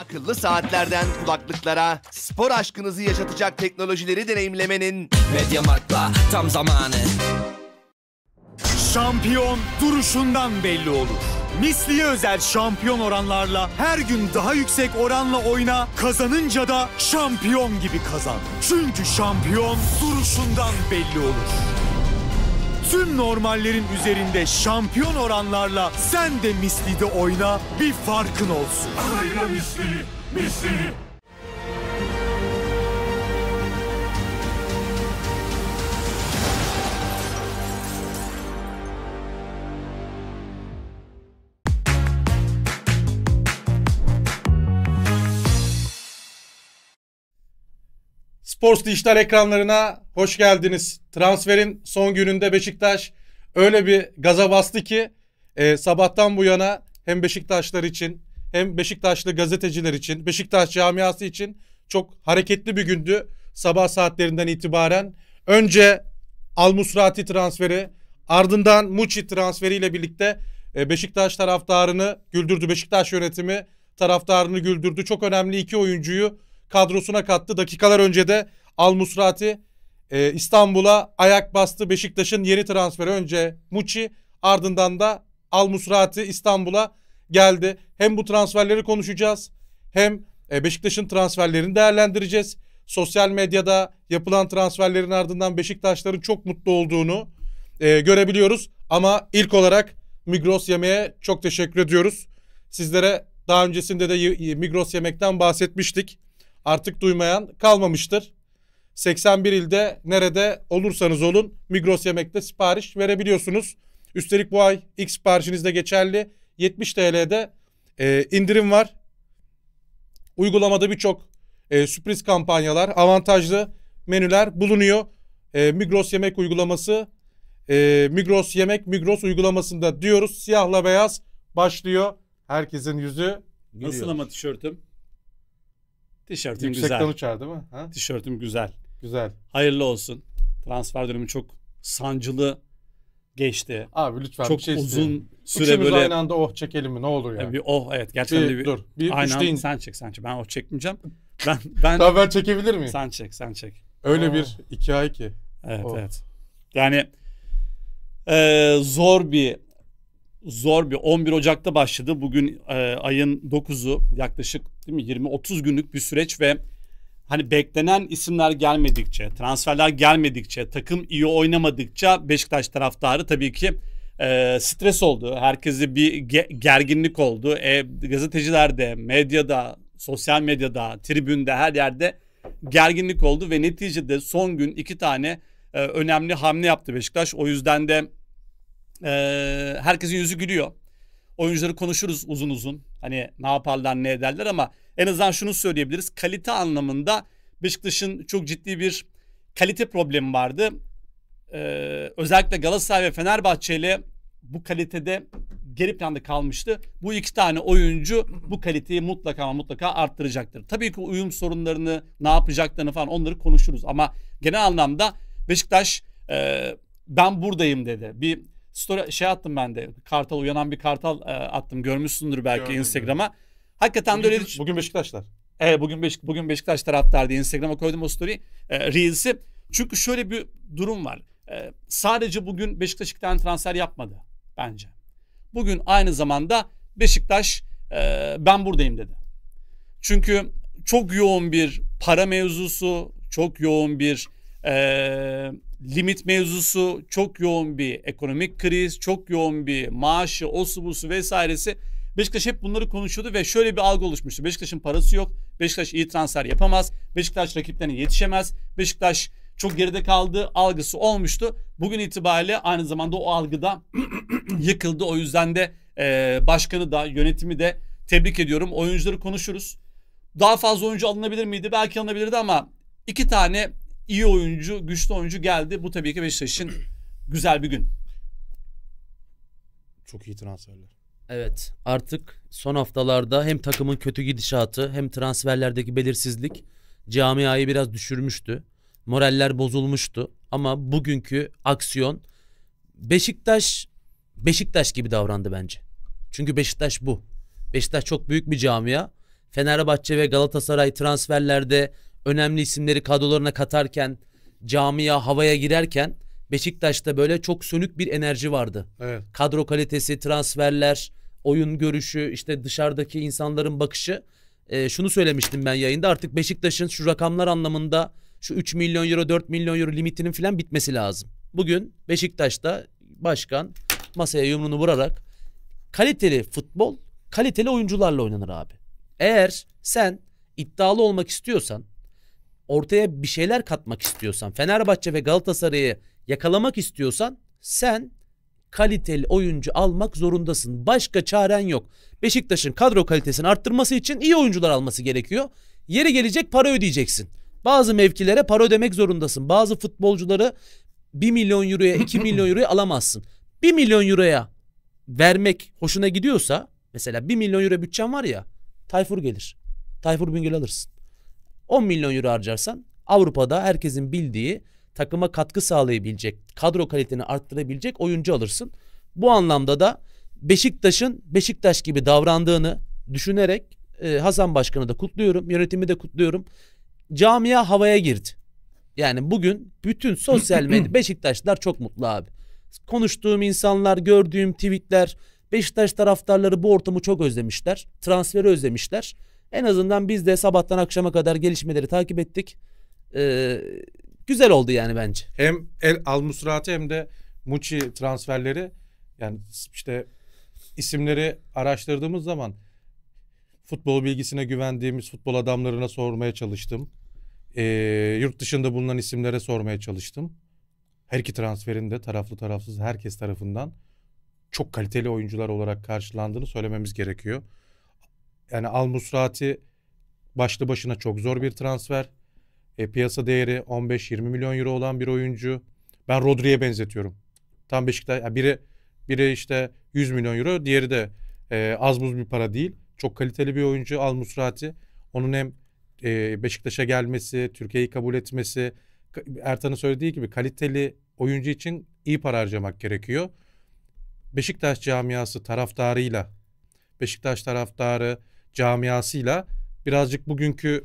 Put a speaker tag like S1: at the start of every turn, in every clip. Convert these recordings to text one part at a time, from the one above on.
S1: Akıllı saatlerden kulaklıklara spor aşkınızı yaşatacak teknolojileri deneyimlemenin Mediamarkt'la
S2: tam zamanı. Şampiyon duruşundan belli olur. Misliye özel şampiyon oranlarla her gün daha yüksek oranla oyna, kazanınca da şampiyon gibi kazan. Çünkü şampiyon duruşundan belli olur tüm normallerin üzerinde şampiyon oranlarla
S3: sen de Misli'de oyna bir farkın olsun. Hayra Misli, Misli. Sports Dijital ekranlarına hoş geldiniz. Transferin son gününde Beşiktaş öyle bir gaza bastı ki e, sabahtan bu yana hem Beşiktaşlar için hem Beşiktaşlı gazeteciler için, Beşiktaş camiası için çok hareketli bir gündü sabah saatlerinden itibaren. Önce Almusrati transferi, ardından Muçi transferiyle birlikte e, Beşiktaş taraftarını güldürdü. Beşiktaş yönetimi taraftarını güldürdü. Çok önemli iki oyuncuyu kadrosuna kattı. Dakikalar önce de Al Musrati e, İstanbul'a ayak bastı. Beşiktaş'ın yeni transferi önce Muçi ardından da Al Musrati İstanbul'a geldi. Hem bu transferleri konuşacağız hem e, Beşiktaş'ın transferlerini değerlendireceğiz. Sosyal medyada yapılan transferlerin ardından Beşiktaşların çok mutlu olduğunu e, görebiliyoruz. Ama ilk olarak Migros Yemeğe çok teşekkür ediyoruz. Sizlere daha öncesinde de Migros Yemek'ten bahsetmiştik. Artık duymayan kalmamıştır. 81 ilde nerede olursanız olun Migros Yemek'te sipariş verebiliyorsunuz. Üstelik bu ay ilk siparişiniz de geçerli. 70 TL'de e, indirim var. Uygulamada birçok e, sürpriz kampanyalar, avantajlı menüler bulunuyor. E, Migros Yemek uygulaması, e, Migros Yemek, Migros uygulamasında diyoruz. Siyahla beyaz başlıyor. Herkesin yüzü gülüyor. Nasıl ama tişörtüm?
S1: Tişörtüm Yüksekten güzel. Yüksekten uçar değil mi? Ha? Tişörtüm güzel. Güzel. Hayırlı olsun. Transfer dönemi çok sancılı geçti. Abi lütfen çok bir şey uzun isteyelim. süre Üçümüz böyle aynı anda oh çekelim mi ne olur ya. Yani. E, bir oh evet gerçekten bir, bir dur. Bir aynı anda, sen çek sen çek. Ben oh çekmeyeceğim. Ben ben Tamam ben çekebilir miyim? Sen çek sen çek. Öyle oh. bir ay ki. Evet oh. evet. Yani e, zor bir zor bir 11 Ocak'ta başladı. Bugün e, ayın 9'u yaklaşık değil mi 20 30 günlük bir süreç ve hani beklenen isimler gelmedikçe, transferler gelmedikçe, takım iyi oynamadıkça Beşiktaş taraftarı tabii ki e, stres oldu. Herkese bir ge- gerginlik oldu. E, gazetecilerde, medyada, sosyal medyada, tribünde her yerde gerginlik oldu ve neticede son gün iki tane e, önemli hamle yaptı Beşiktaş. O yüzden de e, herkesin yüzü gülüyor. Oyuncuları konuşuruz uzun uzun. Hani ne yaparlar ne ederler ama en azından şunu söyleyebiliriz. Kalite anlamında Beşiktaş'ın çok ciddi bir kalite problemi vardı. Ee, özellikle Galatasaray ve Fenerbahçe ile bu kalitede geri planda kalmıştı. Bu iki tane oyuncu bu kaliteyi mutlaka ama mutlaka arttıracaktır. Tabii ki uyum sorunlarını ne yapacaklarını falan onları konuşuruz. Ama genel anlamda Beşiktaş e, ben buradayım dedi. Bir story şey attım ben de. Kartal uyanan bir kartal e, attım. Görmüşsündür belki Gördüm, Instagram'a. Hakikaten bugün, de öyle. Bugün Beşiktaşlar. E, bugün Beşik bugün Beşiktaşlar attardı Instagram'a koydum o story e, reels'i. Çünkü şöyle bir durum var. E, sadece bugün Beşiktaş iki tane transfer yapmadı bence. Bugün aynı zamanda Beşiktaş e, ben buradayım dedi. Çünkü çok yoğun bir para mevzusu, çok yoğun bir e, limit mevzusu çok yoğun bir ekonomik kriz, çok yoğun bir maaşı, osu vesairesi. Beşiktaş hep bunları konuşuyordu ve şöyle bir algı oluşmuştu. Beşiktaş'ın parası yok, Beşiktaş iyi transfer yapamaz, Beşiktaş rakiplerine yetişemez, Beşiktaş çok geride kaldı algısı olmuştu. Bugün itibariyle aynı zamanda o algıda yıkıldı. O yüzden de e, başkanı da yönetimi de tebrik ediyorum. Oyuncuları konuşuruz. Daha fazla oyuncu alınabilir miydi? Belki alınabilirdi ama iki tane iyi oyuncu, güçlü oyuncu geldi. Bu tabii ki Beşiktaş'ın güzel bir gün.
S3: Çok iyi transferler.
S1: Evet
S2: artık son haftalarda hem takımın kötü gidişatı hem transferlerdeki belirsizlik camiayı biraz düşürmüştü. Moraller bozulmuştu ama bugünkü aksiyon Beşiktaş Beşiktaş gibi davrandı bence. Çünkü Beşiktaş bu. Beşiktaş çok büyük bir camia. Fenerbahçe ve Galatasaray transferlerde önemli isimleri kadrolarına katarken, camiye havaya girerken Beşiktaş'ta böyle çok sönük bir enerji vardı. Evet. Kadro kalitesi, transferler, oyun görüşü, işte dışarıdaki insanların bakışı. E, şunu söylemiştim ben yayında artık Beşiktaş'ın şu rakamlar anlamında şu 3 milyon euro 4 milyon euro limitinin filan bitmesi lazım. Bugün Beşiktaş'ta başkan masaya yumruğunu vurarak kaliteli futbol kaliteli oyuncularla oynanır abi. Eğer sen iddialı olmak istiyorsan ortaya bir şeyler katmak istiyorsan, Fenerbahçe ve Galatasaray'ı yakalamak istiyorsan sen kaliteli oyuncu almak zorundasın. Başka çaren yok. Beşiktaş'ın kadro kalitesini arttırması için iyi oyuncular alması gerekiyor. Yeri gelecek para ödeyeceksin. Bazı mevkilere para ödemek zorundasın. Bazı futbolcuları 1 milyon euroya 2 milyon euroya alamazsın. 1 milyon euroya vermek hoşuna gidiyorsa mesela 1 milyon euro bütçen var ya Tayfur gelir. Tayfur Bingöl alırsın. 10 milyon euro harcarsan Avrupa'da herkesin bildiği takıma katkı sağlayabilecek, kadro kaliteni arttırabilecek oyuncu alırsın. Bu anlamda da Beşiktaş'ın Beşiktaş gibi davrandığını düşünerek e, Hasan Başkan'ı da kutluyorum, yönetimi de kutluyorum. Camia havaya girdi. Yani bugün bütün sosyal medya Beşiktaşlar çok mutlu abi. Konuştuğum insanlar, gördüğüm tweetler, Beşiktaş taraftarları bu ortamı çok özlemişler. Transferi özlemişler. En azından biz de sabahtan akşama kadar gelişmeleri takip ettik. Ee, güzel oldu yani bence. Hem El
S3: Almusrati hem de Muçi transferleri yani işte isimleri araştırdığımız zaman futbol bilgisine güvendiğimiz futbol adamlarına sormaya çalıştım. Ee, yurt dışında bulunan isimlere sormaya çalıştım. Her iki transferinde taraflı tarafsız herkes tarafından çok kaliteli oyuncular olarak karşılandığını söylememiz gerekiyor yani Al Musrati başlı başına çok zor bir transfer. E, piyasa değeri 15-20 milyon euro olan bir oyuncu. Ben Rodri'ye benzetiyorum. Tam Beşiktaş yani biri biri işte 100 milyon euro, diğeri de e, az buz bir para değil. Çok kaliteli bir oyuncu Al Musrati. Onun hem e, Beşiktaş'a gelmesi, Türkiye'yi kabul etmesi, Ertan'ın söylediği gibi kaliteli oyuncu için iyi para harcamak gerekiyor. Beşiktaş camiası taraftarıyla, Beşiktaş taraftarı, camiasıyla birazcık bugünkü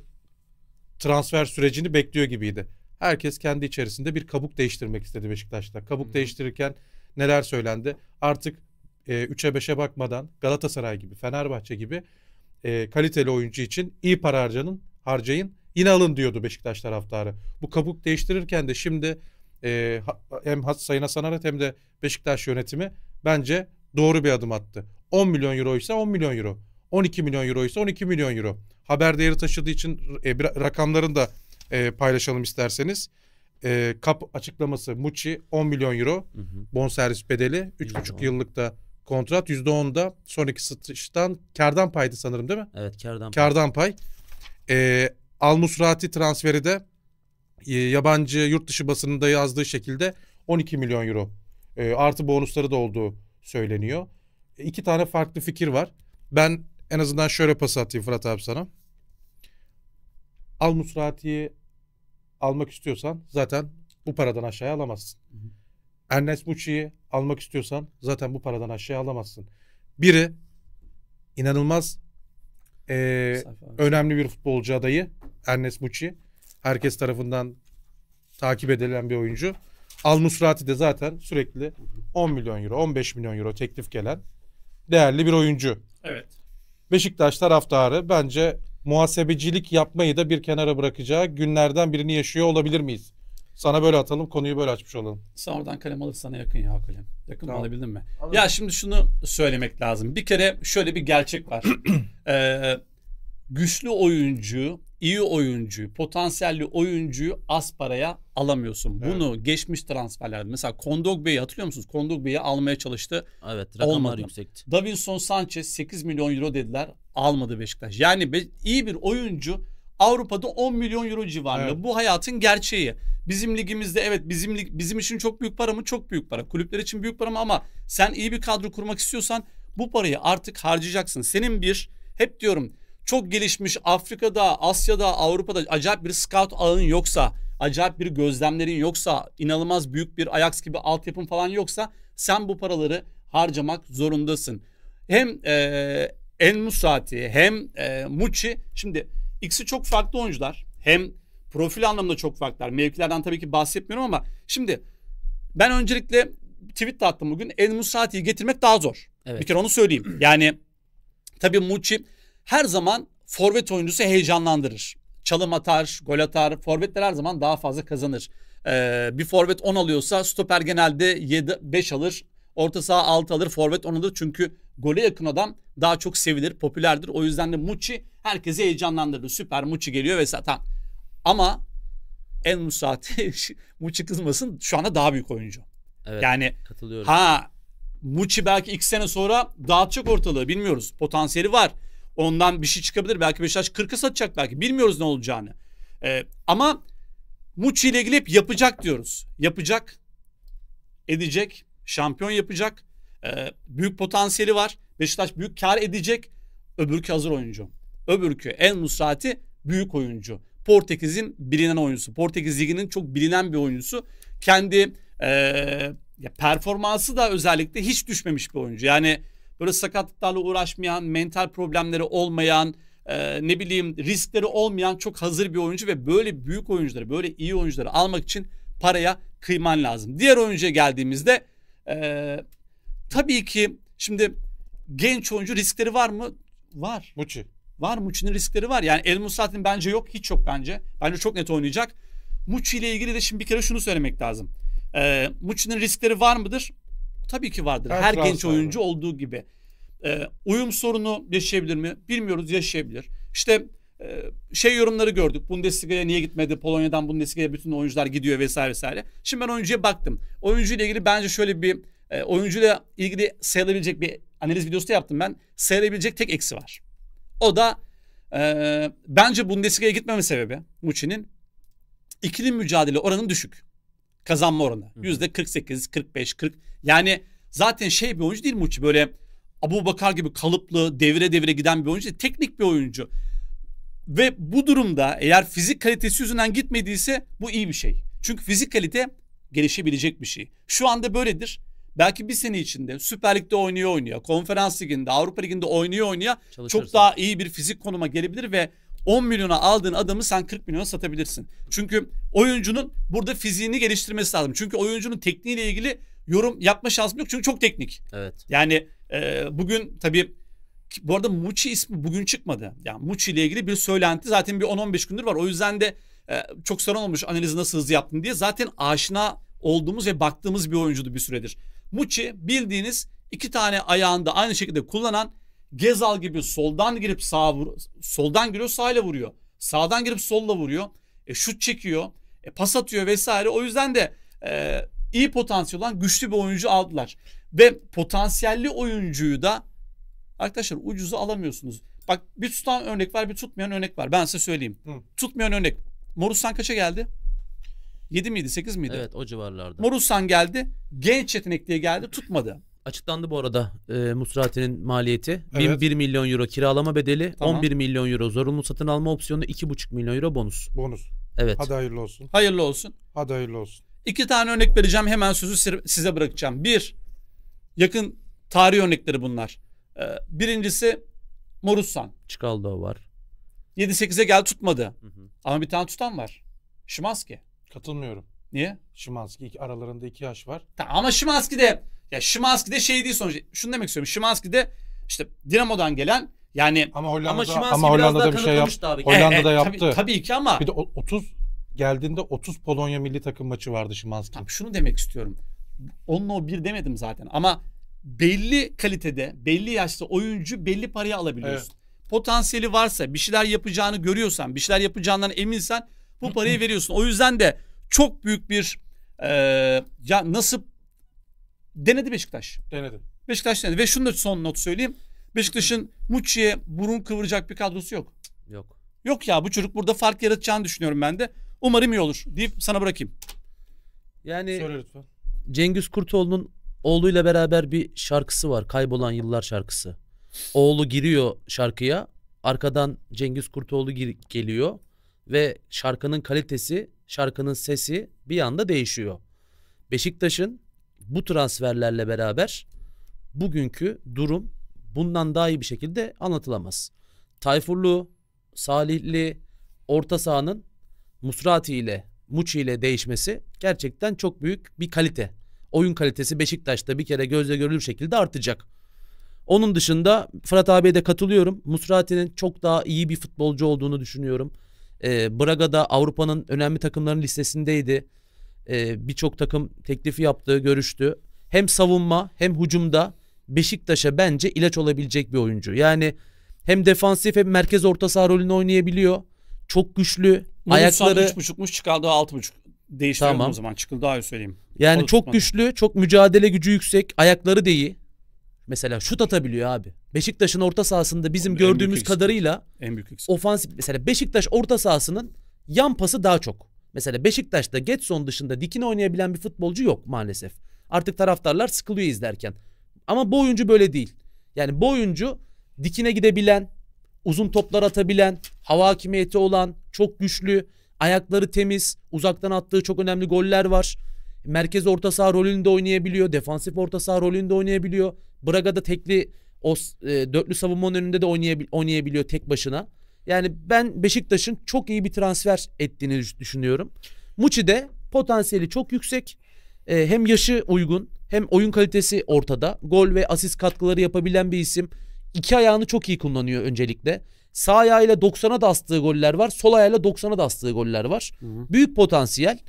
S3: transfer sürecini bekliyor gibiydi. Herkes kendi içerisinde bir kabuk değiştirmek istedi Beşiktaş'ta. Kabuk hmm. değiştirirken neler söylendi? Artık e, 3'e 5'e bakmadan Galatasaray gibi, Fenerbahçe gibi e, kaliteli oyuncu için iyi para harcanın, harcayın. Yine alın diyordu Beşiktaş taraftarı. Bu kabuk değiştirirken de şimdi e, hem Sayın Hasan Arat hem de Beşiktaş yönetimi bence doğru bir adım attı. 10 milyon euro ise 10 milyon euro. 12 milyon euro ise 12 milyon euro. Haber değeri taşıdığı için e, rakamların da e, paylaşalım isterseniz. E, kap açıklaması Muçi 10 milyon euro hı hı. bonservis bedeli 3,5 yıllık da kontrat %10 da sonraki satıştan kardan paydı sanırım değil mi? Evet kardan Kardan pay. E, Al Musrati transferi de e, yabancı yurt dışı basınında yazdığı şekilde 12 milyon euro. E, artı bonusları da olduğu söyleniyor. E, iki tane farklı fikir var. Ben en azından şöyle pas atayım Fırat abi sana. Al Musrati'yi almak istiyorsan zaten bu paradan aşağıya alamazsın. Hı hı. Ernest Muçi'yi almak istiyorsan zaten bu paradan aşağıya alamazsın. Biri inanılmaz e, önemli bir futbolcu adayı Ernest Bucci, Herkes tarafından takip edilen bir oyuncu. Al Nusrati de zaten sürekli 10 milyon euro, 15 milyon euro teklif gelen değerli bir oyuncu. Evet. Beşiktaş taraftarı bence muhasebecilik yapmayı da bir kenara bırakacağı günlerden birini yaşıyor olabilir miyiz? Sana böyle atalım, konuyu böyle açmış olalım.
S1: Sen oradan kalem alıp sana yakın ya kalem. Yakın tamam. alabildin mi? Alırım. Ya şimdi şunu söylemek lazım. Bir kere şöyle bir gerçek var. ee, güçlü oyuncu, iyi oyuncu, potansiyelli oyuncuyu az paraya alamıyorsun. Evet. Bunu geçmiş transferlerde mesela Kondogbe'yi hatırlıyor musunuz? Kondogbe'yi almaya çalıştı. Evet rakamlar olmadı. yüksekti. Davinson Sanchez 8 milyon euro dediler almadı Beşiktaş. Yani be, iyi bir oyuncu Avrupa'da 10 milyon euro civarında. Evet. Bu hayatın gerçeği. Bizim ligimizde evet bizim lig, bizim için çok büyük para mı? Çok büyük para. Kulüpler için büyük para mı? Ama sen iyi bir kadro kurmak istiyorsan bu parayı artık harcayacaksın. Senin bir hep diyorum çok gelişmiş Afrika'da, Asya'da, Avrupa'da acayip bir scout ağın yoksa, acayip bir gözlemlerin yoksa, inanılmaz büyük bir Ajax gibi altyapın falan yoksa sen bu paraları harcamak zorundasın. Hem e, En Musati hem e, Muçi şimdi ikisi çok farklı oyuncular. Hem profil anlamında çok farklılar. Mevkilerden tabii ki bahsetmiyorum ama şimdi ben öncelikle tweet attım bugün. En Musati'yi getirmek daha zor. Evet. Bir kere onu söyleyeyim. Yani tabii Muçi her zaman forvet oyuncusu heyecanlandırır. Çalım atar, gol atar. Forvetler her zaman daha fazla kazanır. Ee, bir forvet 10 alıyorsa stoper genelde 7 5 alır. Orta saha 6 alır, forvet 10 alır. Çünkü gole yakın adam daha çok sevilir, popülerdir. O yüzden de Muçi herkesi heyecanlandırır. Süper Muçi geliyor ve zaten. Ama en Musati Muçi kızmasın şu anda daha büyük oyuncu. Evet, yani katılıyorum. Ha Muçi belki iki sene sonra dağıtacak ortalığı bilmiyoruz. Potansiyeli var. Ondan bir şey çıkabilir. Belki Beşiktaş 40'ı satacak belki. Bilmiyoruz ne olacağını. Ee, ama Muçi ile ilgili hep yapacak diyoruz. Yapacak, edecek, şampiyon yapacak. Ee, büyük potansiyeli var. Beşiktaş büyük kar edecek. Öbürkü hazır oyuncu. Öbürkü en Musrati büyük oyuncu. Portekiz'in bilinen oyuncusu. Portekiz liginin çok bilinen bir oyuncusu. Kendi e, performansı da özellikle hiç düşmemiş bir oyuncu. Yani böyle sakatlıklarla uğraşmayan, mental problemleri olmayan, e, ne bileyim riskleri olmayan çok hazır bir oyuncu ve böyle büyük oyuncuları, böyle iyi oyuncuları almak için paraya kıyman lazım. Diğer oyuncuya geldiğimizde e, tabii ki şimdi genç oyuncu riskleri var mı? Var. Muçi. Var Muçi'nin riskleri var. Yani El Musat'ın bence yok, hiç yok bence. Bence çok net oynayacak. Muçi ile ilgili de şimdi bir kere şunu söylemek lazım. E, Muçi'nin riskleri var mıdır? Tabii ki vardır. Her, Her genç oyuncu var. olduğu gibi. Ee, uyum sorunu yaşayabilir mi? Bilmiyoruz yaşayabilir. İşte e, şey yorumları gördük. Bundesliga'ya niye gitmedi? Polonya'dan Bundesliga'ya bütün oyuncular gidiyor vesaire vesaire. Şimdi ben oyuncuya baktım. Oyuncuyla ilgili bence şöyle bir e, oyuncuyla ilgili sayılabilecek bir analiz videosu da yaptım ben. Sayılabilecek tek eksi var. O da e, bence Bundesliga'ya gitmeme sebebi Muçi'nin ikili mücadele oranın düşük kazanma oranı. Yüzde 48, 45, 40. Yani zaten şey bir oyuncu değil Muçi böyle Abu Bakar gibi kalıplı devire devire giden bir oyuncu değil. Teknik bir oyuncu. Ve bu durumda eğer fizik kalitesi yüzünden gitmediyse bu iyi bir şey. Çünkü fizik kalite gelişebilecek bir şey. Şu anda böyledir. Belki bir sene içinde Süper Lig'de oynuyor oynuyor, Konferans Ligi'nde, Avrupa Ligi'nde oynuyor oynuyor çok daha iyi bir fizik konuma gelebilir ve 10 milyona aldığın adamı sen 40 milyona satabilirsin. Çünkü oyuncunun burada fiziğini geliştirmesi lazım. Çünkü oyuncunun tekniğiyle ilgili yorum yapma şansım yok çünkü çok teknik. Evet. Yani e, bugün tabii bu arada Muçi ismi bugün çıkmadı. Yani Muçi ile ilgili bir söylenti zaten bir 10-15 gündür var. O yüzden de e, çok soran olmuş analizi nasıl hızlı yaptın diye. Zaten aşina olduğumuz ve baktığımız bir oyuncudu bir süredir. Muçi bildiğiniz iki tane ayağında aynı şekilde kullanan Gezal gibi soldan girip sağa vur soldan giriyor sağla vuruyor. Sağdan girip solla vuruyor. E, şut çekiyor. E, pas atıyor vesaire. O yüzden de e, iyi potansiyel olan güçlü bir oyuncu aldılar. Ve potansiyelli oyuncuyu da arkadaşlar ucuzu alamıyorsunuz. Bak bir tutan örnek var bir tutmayan örnek var. Ben size söyleyeyim. Hı. Tutmayan örnek. Morusan kaça geldi? 7 miydi 8 miydi? Evet o civarlarda. Morusan geldi. Genç yetenekliye geldi tutmadı.
S2: Açıklandı bu arada e, Musrati'nin maliyeti. Evet. 1 milyon euro kiralama bedeli, Tamam. 11 milyon euro zorunlu satın alma opsiyonu, 2,5 milyon euro bonus. Bonus. Evet. Hadi hayırlı olsun.
S1: Hayırlı olsun. Hadi hayırlı olsun. İki tane örnek vereceğim hemen sözü size bırakacağım. Bir, yakın tarih örnekleri bunlar. Ee, Birincisi Morussan. Çıkaldao var. 7-8'e gel tutmadı. Hı hı. Ama bir tane tutan var. Şimanski. Katılmıyorum. Niye? Şimanski iki- aralarında iki yaş var. Ta- ama Şimanski de ya Şimanski de şey değil sonuçta. Şunu demek istiyorum. Şimanski de işte Dinamo'dan gelen yani ama Hollanda'da ama, ama Hollanda'da bir şey yaptı. Abi. Hollanda'da e, e, yaptı. Tabii, tabii ki ama bir de 30 geldiğinde 30 Polonya milli takım maçı vardı Şimanski. Tamam, şunu demek istiyorum. Onunla o bir demedim zaten ama belli kalitede, belli yaşta oyuncu belli paraya alabiliyorsun. Evet. Potansiyeli varsa, bir şeyler yapacağını görüyorsan, bir şeyler yapacağından eminsen bu parayı veriyorsun. O yüzden de çok büyük bir e, ya nasıl denedi Beşiktaş. Denedi. Beşiktaş denedi. Ve şunu da son not söyleyeyim. Beşiktaş'ın Muçi'ye burun kıvıracak bir kadrosu yok. Yok. Yok ya bu çocuk burada fark yaratacağını düşünüyorum ben de. Umarım iyi olur deyip sana bırakayım.
S2: Yani Söyle lütfen. Cengiz Kurtoğlu'nun oğluyla beraber bir şarkısı var. Kaybolan Yıllar şarkısı. Oğlu giriyor şarkıya. Arkadan Cengiz Kurtoğlu geliyor ve şarkının kalitesi, şarkının sesi bir anda değişiyor. Beşiktaş'ın bu transferlerle beraber bugünkü durum bundan daha iyi bir şekilde anlatılamaz. Tayfurlu, Salihli, orta sahanın Musrati ile Muçi ile değişmesi gerçekten çok büyük bir kalite. Oyun kalitesi Beşiktaş'ta bir kere gözle görülür şekilde artacak. Onun dışında Fırat abiye de katılıyorum. Musrati'nin çok daha iyi bir futbolcu olduğunu düşünüyorum. Ee, Braga'da Avrupa'nın önemli takımların listesindeydi e, birçok takım teklifi yaptı, görüştü. Hem savunma hem hucumda Beşiktaş'a bence ilaç olabilecek bir oyuncu. Yani hem defansif hem merkez orta saha rolünü oynayabiliyor. Çok
S1: güçlü. Bunun ayakları 3.5'muş çıkardı 6.5. Değiştirelim tamam. o zaman. Çıkıldı. daha iyi söyleyeyim. Yani çok tutmadı.
S2: güçlü, çok mücadele gücü yüksek, ayakları da iyi. Mesela şut atabiliyor abi. Beşiktaş'ın orta sahasında bizim Onun gördüğümüz kadarıyla en büyük ofansif mesela Beşiktaş orta sahasının yan pası daha çok. Mesela Beşiktaş'ta Getson dışında dikine oynayabilen bir futbolcu yok maalesef. Artık taraftarlar sıkılıyor izlerken. Ama bu oyuncu böyle değil. Yani bu oyuncu dikine gidebilen, uzun toplar atabilen, hava hakimiyeti olan, çok güçlü, ayakları temiz, uzaktan attığı çok önemli goller var. Merkez orta saha rolünde oynayabiliyor, defansif orta saha rolünde oynayabiliyor. Braga'da tekli o e, dörtlü savunmanın önünde de oynayabiliyor tek başına. Yani ben Beşiktaş'ın çok iyi bir transfer ettiğini düşünüyorum. Muçi de potansiyeli çok yüksek. E, hem yaşı uygun hem oyun kalitesi ortada. Gol ve asist katkıları yapabilen bir isim. İki ayağını çok iyi kullanıyor öncelikle. Sağ ayağıyla 90'a da astığı goller var. Sol ayağıyla 90'a da astığı goller var. Hı hı. Büyük potansiyel.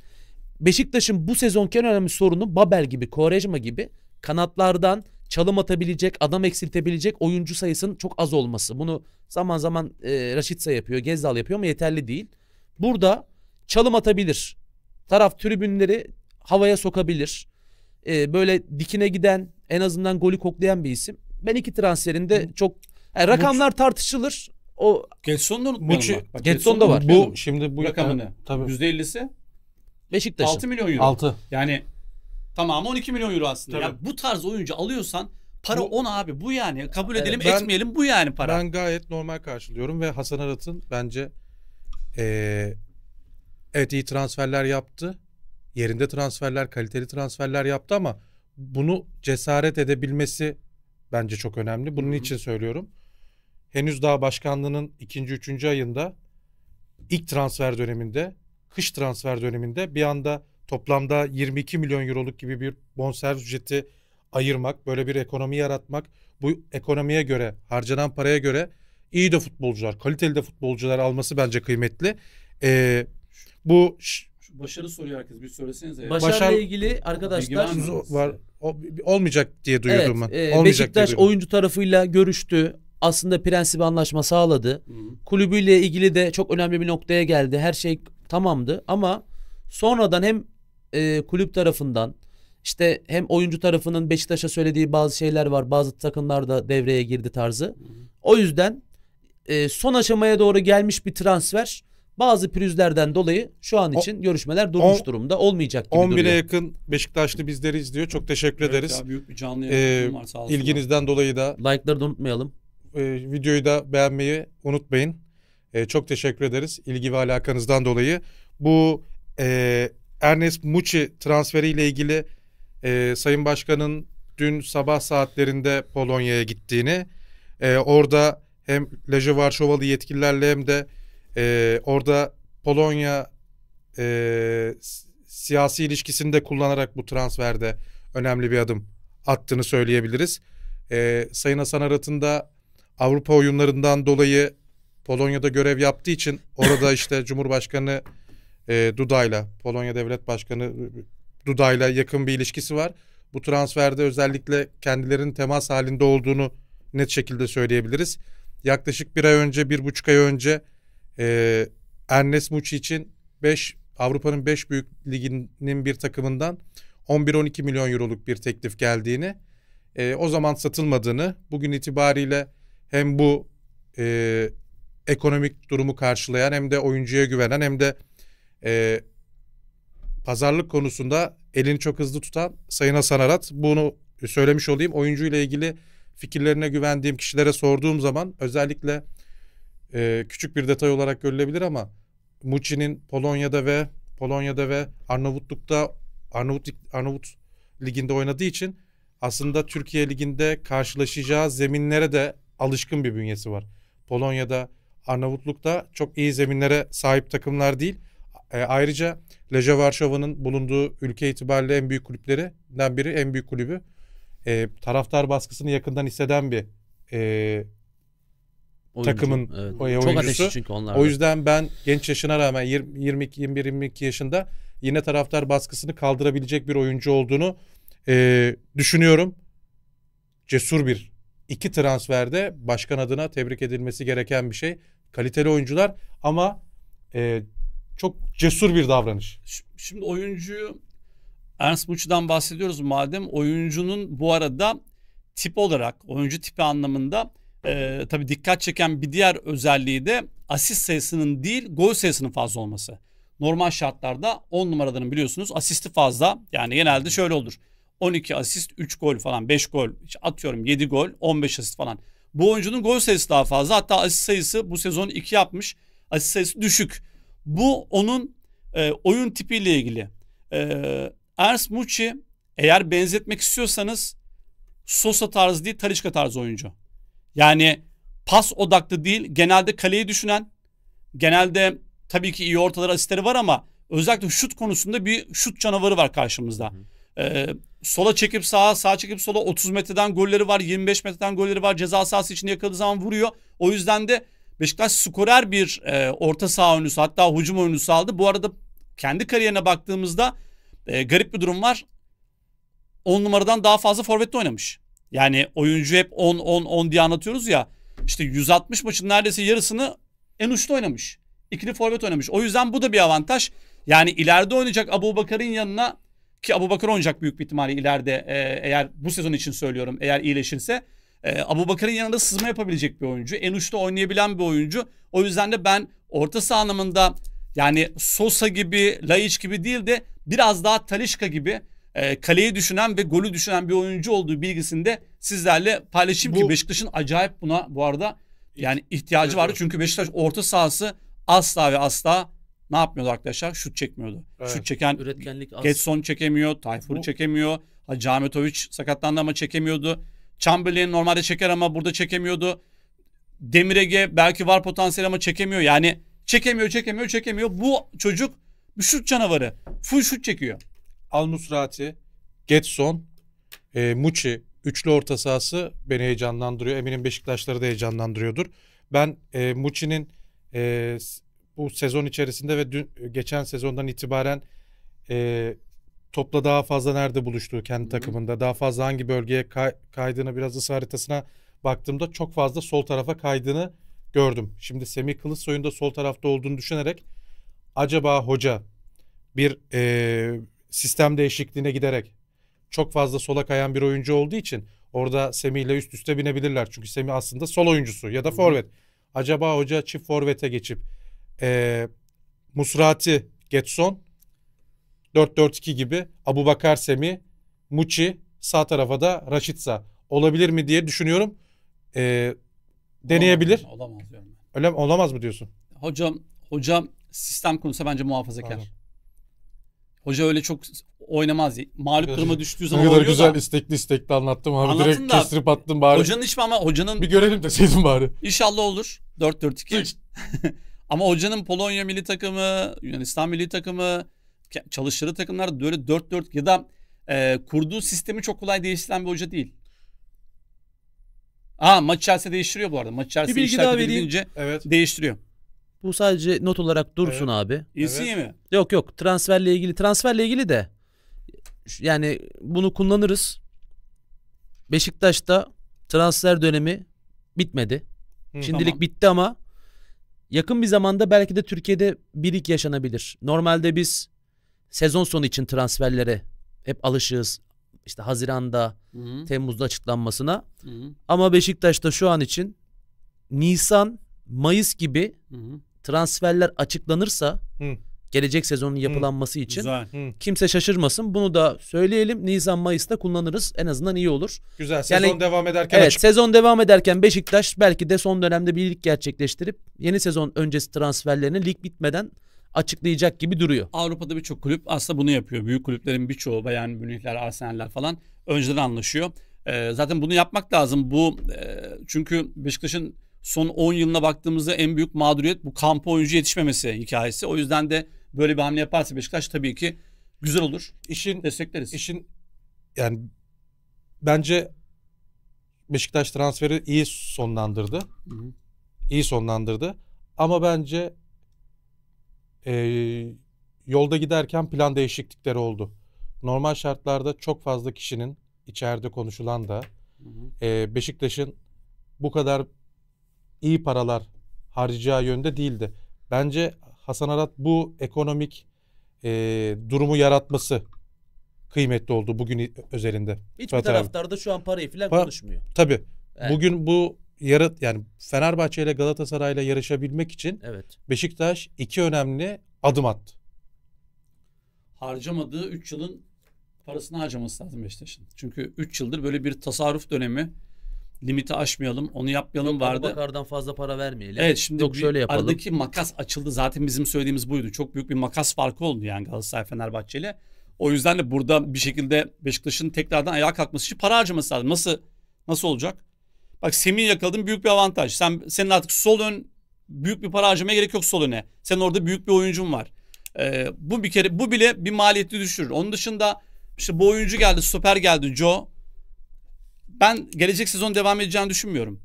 S2: Beşiktaş'ın bu sezonki en önemli sorunu Babel gibi, Kovarejma gibi kanatlardan çalım atabilecek, adam eksiltebilecek oyuncu sayısının çok az olması. Bunu zaman zaman e, Raşitsa yapıyor, Gezdal yapıyor ama yeterli değil. Burada çalım atabilir. Taraf tribünleri havaya sokabilir. E, böyle dikine giden, en azından golü koklayan bir isim. Ben iki transferinde Hı. çok yani rakamlar Muç. tartışılır. O Getson'da unutmayalım. Getson da var. Bu şimdi bu rakamı ne?
S1: Tabii. %50'si Beşiktaş'ın. 6 milyon euro. 6. Yani Tamamı 12 milyon euro aslında. Yani bu tarz oyuncu alıyorsan para bu, 10 abi bu yani. Kabul edelim ben, etmeyelim bu yani para. Ben
S3: gayet normal karşılıyorum ve Hasan Arat'ın bence ee, evet iyi transferler yaptı. Yerinde transferler, kaliteli transferler yaptı ama bunu cesaret edebilmesi bence çok önemli. Bunun Hı-hı. için söylüyorum. Henüz daha başkanlığının ikinci, üçüncü ayında ilk transfer döneminde, kış transfer döneminde bir anda toplamda 22 milyon euroluk gibi bir bonservis ücreti ayırmak, böyle bir ekonomi yaratmak, bu ekonomiye göre, harcanan paraya göre iyi de futbolcular, kaliteli de futbolcular alması bence kıymetli. Ee, bu
S1: başarı soruyor herkes. Bir söylesenize. Başarıyla Başar... ilgili arkadaşlar
S3: var o, olmayacak diye duyuyorum evet, ben. E, olmayacak Beşiktaş diye
S2: oyuncu tarafıyla görüştü. Aslında prensip anlaşma sağladı. Hı. Kulübüyle ilgili de çok önemli bir noktaya geldi. Her şey tamamdı ama sonradan hem e, kulüp tarafından işte hem oyuncu tarafının Beşiktaş'a söylediği bazı şeyler var. Bazı takımlar da devreye girdi tarzı. O yüzden e, son aşamaya doğru gelmiş bir transfer bazı pürüzlerden dolayı şu an için o, görüşmeler durmuş on, durumda. Olmayacak gibi 11'e duruyor. yakın Beşiktaşlı bizleri izliyor. Çok teşekkür evet ederiz. Abi, büyük bir canlı ee, var sağ olsun. İlginizden dolayı da. Like'ları da unutmayalım.
S3: E, videoyu da beğenmeyi unutmayın. E, çok teşekkür ederiz ilgi ve alakanızdan dolayı. Bu e, Ernest Muçi transferiyle ilgili e, Sayın Başkan'ın dün sabah saatlerinde Polonya'ya gittiğini, e, orada hem Leje Varşovalı yetkililerle hem de e, orada Polonya e, siyasi ilişkisini de kullanarak bu transferde önemli bir adım attığını söyleyebiliriz. E, Sayın Hasan Arat'ın da Avrupa oyunlarından dolayı Polonya'da görev yaptığı için orada işte Cumhurbaşkanı e, Duda'yla Polonya Devlet Başkanı e, Duda'yla yakın bir ilişkisi var. Bu transferde özellikle kendilerinin temas halinde olduğunu net şekilde söyleyebiliriz. Yaklaşık bir ay önce, bir buçuk ay önce e, Ernest Muçi için 5 Avrupa'nın 5 büyük liginin bir takımından 11-12 milyon euroluk bir teklif geldiğini, e, o zaman satılmadığını, bugün itibariyle hem bu e, ekonomik durumu karşılayan hem de oyuncuya güvenen hem de e, pazarlık konusunda elini çok hızlı tutan Sayın Hasan Arat. Bunu söylemiş olayım. Oyuncu ile ilgili fikirlerine güvendiğim kişilere sorduğum zaman özellikle e, küçük bir detay olarak görülebilir ama Muçi'nin Polonya'da ve Polonya'da ve Arnavutluk'ta Arnavut Arnavut liginde oynadığı için aslında Türkiye liginde karşılaşacağı zeminlere de alışkın bir bünyesi var. Polonya'da Arnavutluk'ta çok iyi zeminlere sahip takımlar değil. E, ayrıca Leja Varşova'nın bulunduğu ülke itibariyle en büyük kulüplerinden biri, en büyük kulübü. E, taraftar baskısını yakından hisseden bir e, Oyuncu, takımın evet. E, oyuncusu. Çok ateşli çünkü onlar. O yüzden ben genç yaşına rağmen 20, 21, 22 yaşında yine taraftar baskısını kaldırabilecek bir oyuncu olduğunu e, düşünüyorum. Cesur bir iki transferde başkan adına tebrik edilmesi gereken bir şey. Kaliteli oyuncular ama e,
S1: çok cesur bir davranış. Şimdi oyuncuyu Ernst Muç'dan bahsediyoruz madem oyuncunun bu arada tip olarak oyuncu tipi anlamında e, tabii dikkat çeken bir diğer özelliği de asist sayısının değil gol sayısının fazla olması. Normal şartlarda 10 numaradanın biliyorsunuz asisti fazla yani genelde şöyle olur. 12 asist 3 gol falan 5 gol atıyorum 7 gol 15 asist falan. Bu oyuncunun gol sayısı daha fazla hatta asist sayısı bu sezon 2 yapmış asist sayısı düşük. Bu onun e, oyun tipiyle ilgili. E, Ernst Mucci eğer benzetmek istiyorsanız Sosa tarzı değil Talişka tarzı oyuncu. Yani pas odaklı değil genelde kaleyi düşünen genelde tabii ki iyi ortalar asistleri var ama özellikle şut konusunda bir şut canavarı var karşımızda. Ee, sola çekip sağa, sağa çekip sola 30 metreden golleri var, 25 metreden golleri var. Ceza sahası içinde yakaladığı zaman vuruyor. O yüzden de Beşiktaş skorer bir e, orta saha oyuncusu hatta hücum oyuncusu aldı. Bu arada kendi kariyerine baktığımızda e, garip bir durum var. 10 numaradan daha fazla forvette oynamış. Yani oyuncu hep 10 10 10 diye anlatıyoruz ya. İşte 160 maçın neredeyse yarısını en uçta oynamış. İkili forvet oynamış. O yüzden bu da bir avantaj. Yani ileride oynayacak Abu Bakar'ın yanına ki Abu Bakar oynayacak büyük bir ihtimalle ileride e, eğer bu sezon için söylüyorum eğer iyileşirse. E, Abu Bakır'ın yanında sızma yapabilecek bir oyuncu. En uçta oynayabilen bir oyuncu. O yüzden de ben orta saha anlamında yani Sosa gibi, Laiç gibi değil de biraz daha Talişka gibi e, kaleyi düşünen ve golü düşünen bir oyuncu olduğu bilgisinde sizlerle paylaşayım bu, ki Beşiktaş'ın acayip buna bu arada yani ihtiyacı vardı. Çünkü Beşiktaş orta sahası asla ve asla ne yapmıyordu arkadaşlar? Şut çekmiyordu. Evet. Şut çeken üretkenlik Getson çekemiyor, Tayfur'u çekemiyor. Hacı Ahmetoviç sakatlandı ama çekemiyordu. Chamberlain normalde çeker ama burada çekemiyordu. Demirege belki var potansiyel ama çekemiyor. Yani çekemiyor, çekemiyor, çekemiyor. Bu çocuk bir şut canavarı. Full şut çekiyor. Al Musrati,
S3: Getson, e, Muçi üçlü orta sahası beni heyecanlandırıyor. Eminim Beşiktaşları da heyecanlandırıyordur. Ben e, Muçi'nin e, bu sezon içerisinde ve dün, geçen sezondan itibaren e, topla daha fazla nerede buluştuğu kendi Hı-hı. takımında daha fazla hangi bölgeye kay- kaydığını biraz ısı haritasına baktığımda çok fazla sol tarafa kaydığını gördüm. Şimdi Semih Kılıçsoy'un da sol tarafta olduğunu düşünerek acaba hoca bir e, sistem değişikliğine giderek çok fazla sola kayan bir oyuncu olduğu için orada Semih ile üst üste binebilirler. Çünkü Semih aslında sol oyuncusu ya da forvet. Acaba hoca çift forvete geçip e, Musrati, Getson 4-4-2 gibi Abu Bakar Semi, Muçi, sağ tarafa da Raşitsa olabilir mi diye düşünüyorum. Ee, deneyebilir. Olamaz, olamaz diyorum ben. Öyle, olamaz mı diyorsun?
S1: Hocam, hocam sistem konusunda bence muhafazakar. Tamam. Hoca öyle çok oynamaz. Mağlup kırma düştüğü zaman Ne kadar güzel da, istekli istekli anlattım abi. Anlattın Direkt da, kestirip attım bari. Hocanın hiç ama hocanın... Bir görelim deseydin bari. İnşallah olur. 4-4-2. ama hocanın Polonya milli takımı, Yunanistan milli takımı, Çalıştığı takımlarda böyle 4-4 ya da e, kurduğu sistemi çok kolay değiştiren bir hoca değil. Aa maç içerisinde değiştiriyor bu arada. Maç içerisinde bir bilgi daha vereyim.
S2: Evet. değiştiriyor. Bu sadece not olarak dursun evet. abi. İyisi evet. mi? Yok yok transferle ilgili transferle ilgili de yani bunu kullanırız. Beşiktaş'ta transfer dönemi bitmedi. Hı, Şimdilik tamam. bitti ama yakın bir zamanda belki de Türkiye'de birik yaşanabilir. Normalde biz sezon sonu için transferlere hep alışığız. İşte Haziran'da, Hı-hı. Temmuz'da açıklanmasına. Hı-hı. Ama Beşiktaş'ta şu an için Nisan, Mayıs gibi Hı-hı. transferler açıklanırsa Hı. gelecek sezonun yapılanması Hı. için Güzel. Hı. kimse şaşırmasın. Bunu da söyleyelim. Nisan, Mayıs'ta kullanırız. En azından iyi olur. Güzel. Sezon yani, devam ederken Evet, açık. sezon devam ederken Beşiktaş belki de son dönemde bir lig gerçekleştirip yeni sezon öncesi transferlerini lig bitmeden açıklayacak gibi duruyor.
S1: Avrupa'da birçok kulüp aslında bunu yapıyor. Büyük kulüplerin birçoğu Bayern Münihler, Arsenaller falan önceden anlaşıyor. E, zaten bunu yapmak lazım. Bu e, çünkü Beşiktaş'ın son 10 yılına baktığımızda en büyük mağduriyet bu kampa oyuncu yetişmemesi hikayesi. O yüzden de böyle bir hamle yaparsa Beşiktaş tabii ki güzel olur. İşin destekleriz. İşin
S3: yani bence Beşiktaş transferi iyi sonlandırdı. Hı hı. İyi sonlandırdı. Ama bence e, yolda giderken plan değişiklikleri oldu. Normal şartlarda çok fazla kişinin içeride konuşulan da e, Beşiktaş'ın bu kadar iyi paralar harcayacağı yönde değildi. Bence Hasan Arat bu ekonomik e, durumu yaratması kıymetli oldu bugün özelinde. Hiçbir Fatih taraftar da şu an parayı falan Pa- konuşmuyor. Tabii Evet. bugün bu yarat yani Fenerbahçe ile Galatasaray ile yarışabilmek için evet. Beşiktaş iki önemli adım attı.
S1: Harcamadığı 3 yılın parasını harcaması lazım Beşiktaş'ın. Çünkü 3 yıldır böyle bir tasarruf dönemi limiti aşmayalım, onu yapmayalım Yok, vardı. Bakardan fazla para vermeyelim. Evet şimdi Yok, şöyle yapalım. aradaki makas açıldı. Zaten bizim söylediğimiz buydu. Çok büyük bir makas farkı oldu yani Galatasaray Fenerbahçe ile. O yüzden de burada bir şekilde Beşiktaş'ın tekrardan ayağa kalkması için para harcaması lazım. Nasıl nasıl olacak? Bak Semih'i yakaladın büyük bir avantaj. Sen senin artık sol ön büyük bir para harcamaya gerek yok sol öne. Senin orada büyük bir oyuncun var. Ee, bu bir kere bu bile bir maliyeti düşürür. Onun dışında işte bu oyuncu geldi, süper geldi Joe. Ben gelecek sezon devam edeceğini düşünmüyorum.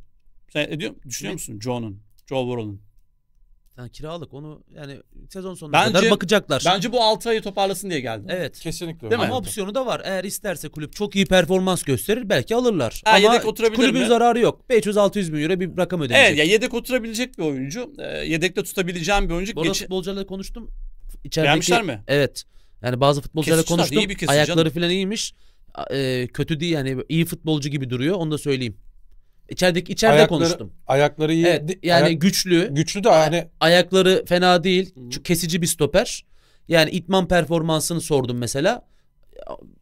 S1: Sen ediyor, düşünüyor ne? musun Joe'nun, Joe Worrell'ın?
S2: Yani kiralık onu yani sezon sonuna bence, kadar bakacaklar. Bence
S1: bu 6 ayı toparlasın diye geldi. Evet. Kesinlikle. Değil mi? Ama opsiyonu
S2: da var. Eğer isterse kulüp çok iyi performans gösterir belki alırlar. Ha, Ama yedek oturabilir kulübün mi? zararı yok. 500-600 bin euro bir rakam ödenecek. Evet ya
S1: yedek oturabilecek bir oyuncu. E, yedekte tutabileceğim bir oyuncu. Bu Geç... futbolcularla konuştum. İçerideki, Beğenmişler mi?
S2: Evet. Yani bazı futbolcularla konuştum. Iyi bir kesici, Ayakları canım. falan iyiymiş. E, kötü değil yani iyi futbolcu gibi duruyor onu da söyleyeyim. İçerideki içeride ayakları, konuştum. Ayakları iyi. Evet, yani ayak, güçlü. Güçlü de yani. ayakları fena değil. Hı. Kesici bir stoper. Yani itman performansını sordum mesela.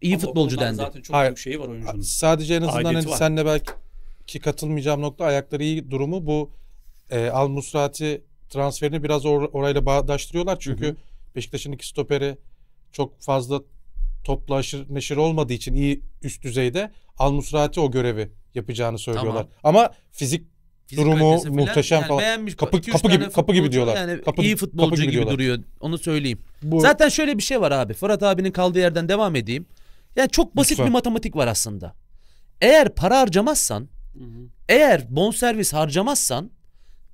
S2: İyi Ama futbolcu dendi. Zaten çok Hayır. büyük şeyi var oyuncunun. Sadece en azından hani senle belki katılmayacağım nokta ayakları iyi
S3: durumu bu e, Al Musrati transferini biraz or, orayla bağdaştırıyorlar. Çünkü Beşiktaş'ın iki stoperi çok fazla toplaşır neşir olmadığı için iyi üst düzeyde Al Musrati o görevi yapacağını söylüyorlar. Tamam. Ama fizik
S2: Fizik durumu muhteşem yani falan. Beğenmiş. Kapı kapı gibi kapı gibi diyorlar. Yani kapı, iyi futbolcu kapı gibi, gibi duruyor. Onu söyleyeyim. Bu... Zaten şöyle bir şey var abi. Fırat abinin kaldığı yerden devam edeyim. Yani çok basit Lütfen. bir matematik var aslında. Eğer para harcamazsan, Hı-hı. eğer bonservis harcamazsan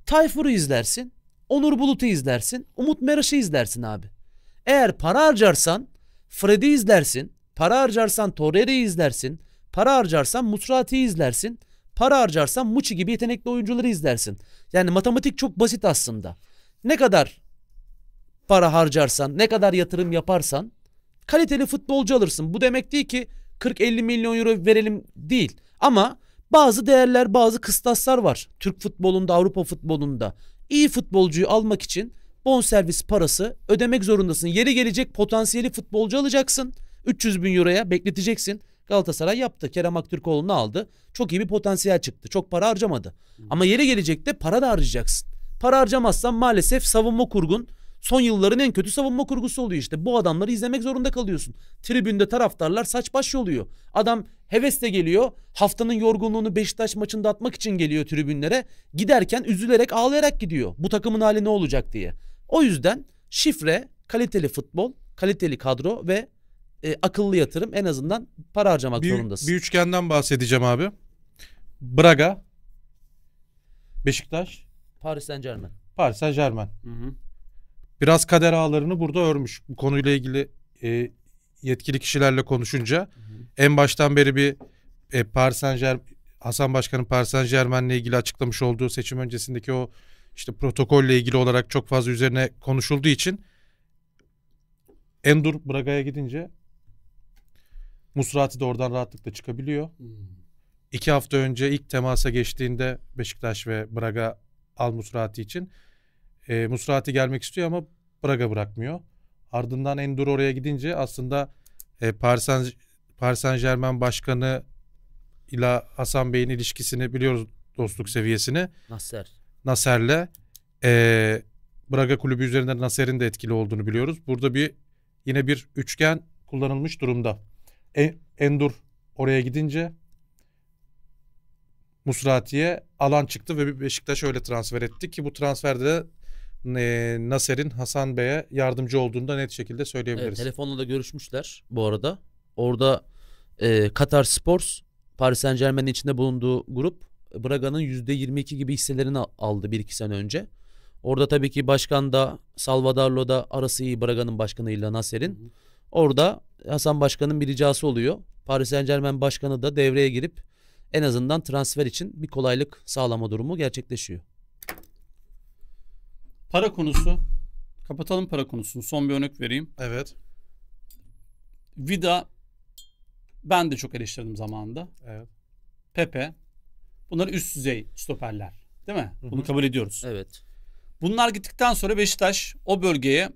S2: Tayfur'u izlersin, Onur Bulut'u izlersin, Umut Meraş'ı izlersin abi. Eğer para harcarsan Fred'i izlersin, para harcarsan Torreira'yı izlersin, Para harcarsan Musrati'yi izlersin. Para harcarsan Muçi gibi yetenekli oyuncuları izlersin. Yani matematik çok basit aslında. Ne kadar para harcarsan, ne kadar yatırım yaparsan kaliteli futbolcu alırsın. Bu demek değil ki 40-50 milyon euro verelim değil. Ama bazı değerler, bazı kıstaslar var. Türk futbolunda, Avrupa futbolunda. iyi futbolcuyu almak için bonservis parası ödemek zorundasın. Yeri gelecek potansiyeli futbolcu alacaksın. 300 bin euroya bekleteceksin. Galatasaray yaptı. Kerem Aktürkoğlu'nu aldı. Çok iyi bir potansiyel çıktı. Çok para harcamadı. Ama yeri gelecekte para da harcayacaksın. Para harcamazsan maalesef savunma kurgun son yılların en kötü savunma kurgusu oluyor işte. Bu adamları izlemek zorunda kalıyorsun. Tribünde taraftarlar saç baş oluyor. Adam hevesle geliyor. Haftanın yorgunluğunu Beşiktaş maçında atmak için geliyor tribünlere. Giderken üzülerek ağlayarak gidiyor. Bu takımın hali ne olacak diye. O yüzden şifre kaliteli futbol, kaliteli kadro ve e, akıllı yatırım. En azından para harcamak bir, zorundasın.
S3: Bir üçgenden bahsedeceğim abi. Braga, Beşiktaş,
S2: Paris Saint Germain.
S3: Paris Saint Germain. Hı hı. Biraz kader ağlarını burada örmüş. Bu konuyla ilgili e, yetkili kişilerle konuşunca hı hı. en baştan beri bir e, Paris Saint Germain Hasan Başkan'ın Paris Saint Germain'le ilgili açıklamış olduğu seçim öncesindeki o işte protokolle ilgili olarak çok fazla üzerine konuşulduğu için Endur Braga'ya gidince Musrati de oradan rahatlıkla çıkabiliyor. Hmm. İki hafta önce ilk temasa geçtiğinde Beşiktaş ve Braga al Musrati için. E, Musrati gelmek istiyor ama Braga bırakmıyor. Ardından Endur oraya gidince aslında e, Paris, Saint, Paris Saint Germain başkanı ile Hasan Bey'in ilişkisini biliyoruz dostluk seviyesini. Nasser. Nasser'le e, Braga kulübü üzerinden Nasser'in de etkili olduğunu biliyoruz. Burada bir yine bir üçgen kullanılmış durumda. E, Endur oraya gidince Musrati'ye alan çıktı ve Beşiktaş öyle transfer etti ki bu transferde e, Naser'in Hasan Bey'e yardımcı olduğunu da net şekilde söyleyebiliriz. Evet, telefonla
S2: da görüşmüşler bu arada. Orada e, Katar Sports Paris Saint Germain'in içinde bulunduğu grup e, Braga'nın %22 gibi hisselerini aldı bir iki sene önce. Orada tabii ki başkan da Salvador'la da arası iyi Braga'nın başkanıyla Naser'in. Orada Hasan Başkan'ın bir ricası oluyor. Paris Saint Germain Başkanı da devreye girip en azından transfer için bir kolaylık sağlama durumu
S1: gerçekleşiyor. Para konusu. Kapatalım para konusunu. Son bir örnek vereyim. Evet. Vida ben de çok eleştirdim zamanında. Evet. Pepe. Bunlar üst düzey stoperler. Değil mi? Hı-hı. Bunu kabul ediyoruz. Evet. Bunlar gittikten sonra Beşiktaş o bölgeye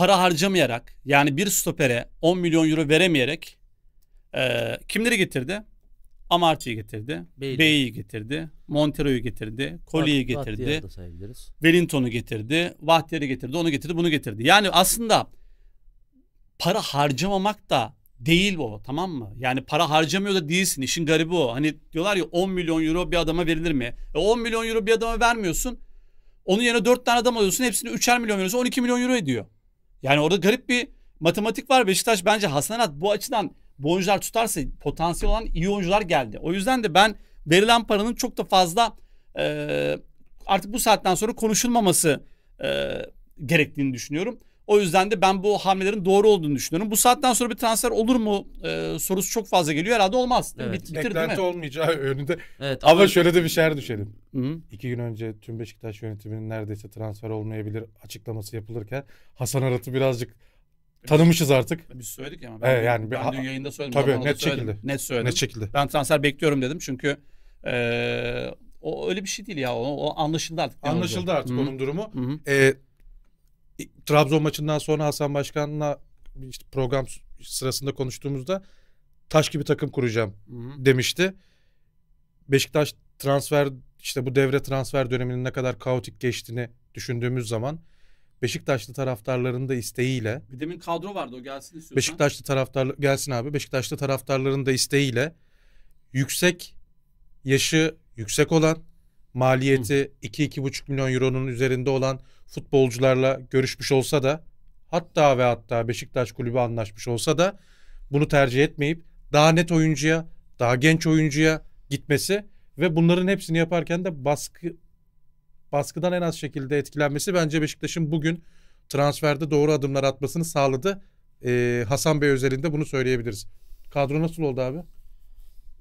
S1: para harcamayarak yani bir stopere 10 milyon euro veremeyerek e, kimleri getirdi? Amartya'yı getirdi. Bey'i getirdi. Montero'yu getirdi. Colli'yi getirdi. Wellington'u getirdi. Vahtiyar'ı getirdi. Onu getirdi. Bunu getirdi. Yani aslında para harcamamak da değil o tamam mı? Yani para harcamıyor da değilsin. İşin garibi o. Hani diyorlar ya 10 milyon euro bir adama verilir mi? E 10 milyon euro bir adama vermiyorsun. Onun yerine 4 tane adam alıyorsun. Hepsini 3'er milyon veriyorsun. 12 milyon euro ediyor. Yani orada garip bir matematik var. Beşiktaş bence Hasanat bu açıdan bu oyuncular tutarsa potansiyel olan iyi oyuncular geldi. O yüzden de ben verilen paranın çok da fazla e, artık bu saatten sonra konuşulmaması e, gerektiğini düşünüyorum. O yüzden de ben bu hamlelerin doğru olduğunu düşünüyorum. Bu saatten sonra bir transfer olur mu e, sorusu çok fazla geliyor. Herhalde olmaz. Evet. Bit, bitir, Eklenti değil mi? olmayacağı önünde. Evet, ama, ama şöyle de bir şer
S3: düşelim. Hı-hı. İki gün önce tüm Beşiktaş yönetiminin neredeyse transfer olmayabilir açıklaması yapılırken Hasan Arat'ı birazcık Tanımışız artık. Biz söyledik ama. Ben, evet, yani ben bir, dün yayında söyledim. Tabii net şekilde. Net söyledim. Net şekilde.
S1: Ben transfer bekliyorum dedim çünkü e, o öyle bir şey değil ya. O, o anlaşıldı artık. Anlaşıldı artık Hı-hı. onun durumu.
S3: Hı-hı. E, Trabzon maçından sonra Hasan Başkan'la işte program sırasında konuştuğumuzda taş gibi takım kuracağım Hı-hı. demişti. Beşiktaş transfer işte bu devre transfer döneminin ne kadar kaotik geçtiğini düşündüğümüz zaman Beşiktaşlı taraftarların da isteğiyle
S1: Bir demin kadro vardı o gelsin istiyorsan. Beşiktaşlı
S3: taraftar gelsin abi. Beşiktaşlı taraftarların da isteğiyle yüksek yaşı yüksek olan maliyeti 2-2,5 milyon euronun üzerinde olan futbolcularla görüşmüş olsa da hatta ve hatta Beşiktaş kulübü anlaşmış olsa da bunu tercih etmeyip daha net oyuncuya, daha genç oyuncuya gitmesi ve bunların hepsini yaparken de baskı baskıdan en az şekilde etkilenmesi bence Beşiktaş'ın bugün transferde doğru adımlar atmasını sağladı. Ee, Hasan Bey özelinde bunu söyleyebiliriz. Kadro nasıl oldu abi?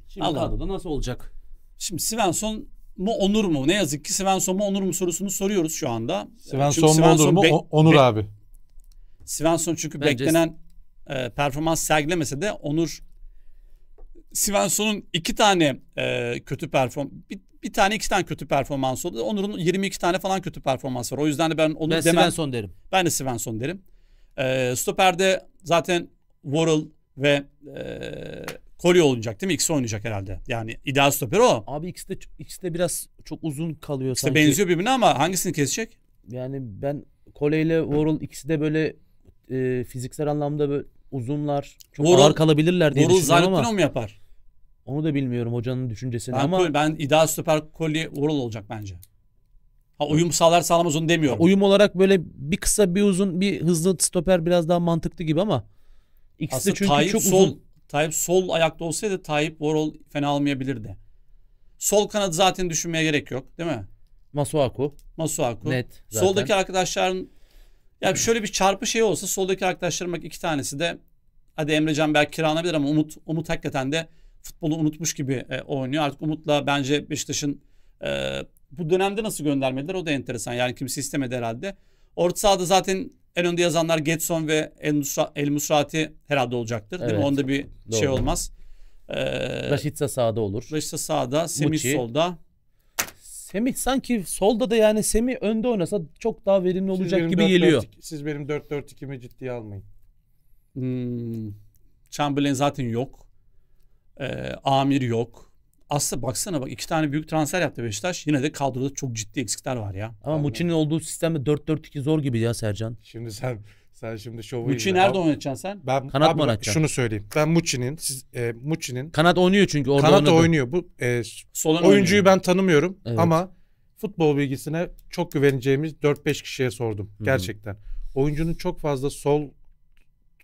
S1: Şimdi Allah kadroda nasıl olacak? Şimdi Svensson mu Onur mu? Ne yazık ki Svensson mu Onur mu sorusunu soruyoruz şu anda. Svensson mu Onur mu? Onur abi. Svensson çünkü Bence... beklenen e, performans sergilemese de Onur Svensson'un iki tane e, kötü perform bir, bir tane iki tane kötü performans oldu. Onur'un 22 tane falan kötü performans var. O yüzden de ben Onur ben demem. Svensson derim. Ben de Svensson derim. E, stoperde zaten Worrell ve e, Kolye olacak değil mi? X'e oynayacak herhalde. Yani ideal stoper o. Abi X'de, X'de biraz
S2: çok uzun kalıyor X'de sanki. benziyor
S1: birbirine ama hangisini kesecek? Yani ben Kole ile
S2: Warhol ikisi de böyle e, fiziksel anlamda böyle uzunlar. Çok Warhol- ağır kalabilirler diye Borul düşünüyorum ama. Zanettin mu yapar? Onu da bilmiyorum hocanın düşüncesini Ben, ama
S1: Kol- ben ideal stoper kolye Borul olacak bence. Ha uyum sağlar sağlamaz onu demiyorum. uyum
S2: olarak böyle bir kısa bir uzun bir hızlı stoper biraz daha mantıklı gibi ama ikisi de Aslında çünkü Tayyip çok sol uzun.
S1: Tayyip sol ayakta olsaydı Tayyip borol fena almayabilirdi. Sol kanadı zaten düşünmeye gerek yok değil mi? Masuaku. Masuaku. Net. Zaten. Soldaki arkadaşların ya şöyle bir çarpı şey olsa soldaki arkadaşlarım bak iki tanesi de hadi Emrecan belki kiranabilir ama Umut Umut hakikaten de futbolu unutmuş gibi e, oynuyor. Artık Umut'la bence Beşiktaş'ın e, bu dönemde nasıl göndermediler o da enteresan. Yani kimse istemedi herhalde. Orta sahada zaten en önde yazanlar Getson ve El, Musrati herhalde olacaktır. Evet. mi? Onda bir şey Doğru. şey olmaz. Ee, Raşitsa sağda olur. Raşitsa sağda, Semih Muçi. solda.
S2: Semih sanki solda da yani Semih önde oynasa çok daha verimli olacak gibi 4, geliyor.
S3: siz benim 4-4-2'mi ciddiye almayın.
S1: Hmm, Chamberlain zaten yok. Ee, Amir yok. Aslı baksana bak iki tane büyük transfer yaptı Beşiktaş. Yine de kadroda çok ciddi eksikler var ya. Ama Aynen. Muçin'in
S2: olduğu sistemde 4-4-2 zor gibi ya Sercan. Şimdi sen
S1: sen şimdi şovu Muçi nerede oynatacaksın sen?
S2: Ben kanat mı oynatacaksın? Şunu söyleyeyim. Ben Muçi'nin
S3: siz e, Muçi'nin kanat oynuyor çünkü orada kanat oynuyor. Bu e, Solan oyuncuyu oynuyor. ben tanımıyorum evet. ama futbol bilgisine çok güveneceğimiz 4-5 kişiye sordum Hı-hı. gerçekten. Oyuncunun çok fazla sol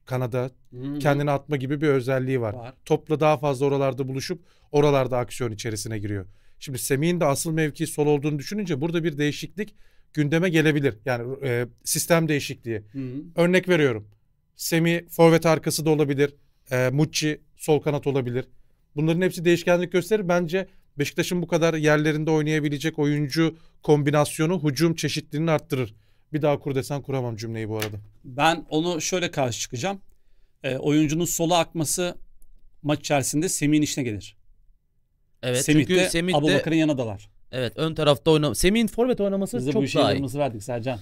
S3: kanada hmm. kendini atma gibi bir özelliği var. var. Topla daha fazla oralarda buluşup oralarda aksiyon içerisine giriyor. Şimdi Semih'in de asıl mevki sol olduğunu düşününce burada bir değişiklik gündeme gelebilir. Yani e, sistem değişikliği. Hmm. Örnek veriyorum. Semi forvet arkası da olabilir. E, Mucci sol kanat olabilir. Bunların hepsi değişkenlik gösterir. Bence Beşiktaş'ın bu kadar yerlerinde oynayabilecek oyuncu kombinasyonu hücum çeşitliliğini arttırır. Bir daha kur desen kuramam cümleyi
S1: bu arada. Ben onu şöyle karşı çıkacağım. E, oyuncunun sola akması maç içerisinde Semih'in işine gelir. Evet Semih çünkü de Semih de Abubakır'ın yanındalar. Evet ön tarafta oynam. Semih'in forvet oynaması Bize çok bu işe daha iyi. verdik Sercan.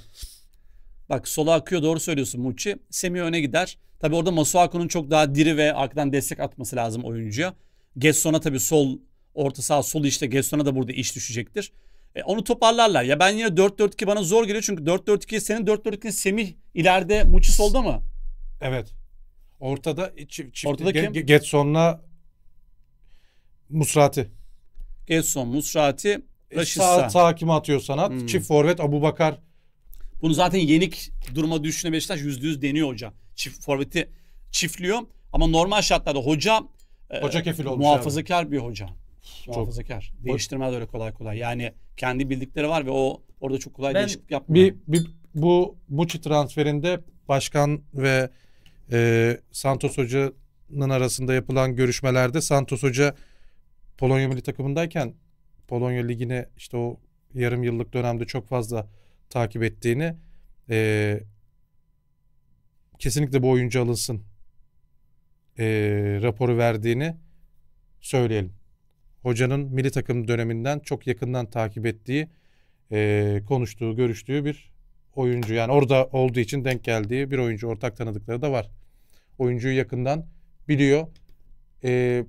S1: Bak sola akıyor doğru söylüyorsun Muçi. Semih öne gider. Tabi orada Masuaku'nun çok daha diri ve arkadan destek atması lazım oyuncuya. Gesson'a tabi sol orta sağ sol işte Gesson'a da burada iş düşecektir. E, onu toparlarlar. Ya ben yine 4-4-2 bana zor geliyor çünkü 4-4-2 senin 4-4-2'nin Semih ileride Muçis oldu mu? Evet. Ortada çift, e, çift Ortada ge, kim?
S3: Getson'la Musrati.
S1: Getson, Musrati, e, Raşitsa. Sağ, sağ
S3: kime atıyor sanat? Hmm. Çift
S1: forvet abu bakar. Bunu zaten yenik duruma düşüne Beşiktaş yüzde yüz deniyor hoca. Çift forveti çiftliyor. Ama normal şartlarda hoca, e, hoca kefil e, muhafazakar abi. bir hoca çok muhafazakar. Değiştirmez öyle kolay kolay. Yani kendi bildikleri var ve o orada çok kolay ben, değişiklik
S3: yapmıyor. Bir, bir, bu Muçi transferinde başkan ve e, Santos Hoca'nın arasında yapılan görüşmelerde Santos Hoca Polonya milli takımındayken Polonya ligine işte o yarım yıllık dönemde çok fazla takip ettiğini e, kesinlikle bu oyuncu alınsın e, raporu verdiğini söyleyelim hocanın milli takım döneminden çok yakından takip ettiği, e, konuştuğu, görüştüğü bir oyuncu. Yani orada olduğu için denk geldiği bir oyuncu. Ortak tanıdıkları da var. Oyuncuyu yakından biliyor. E,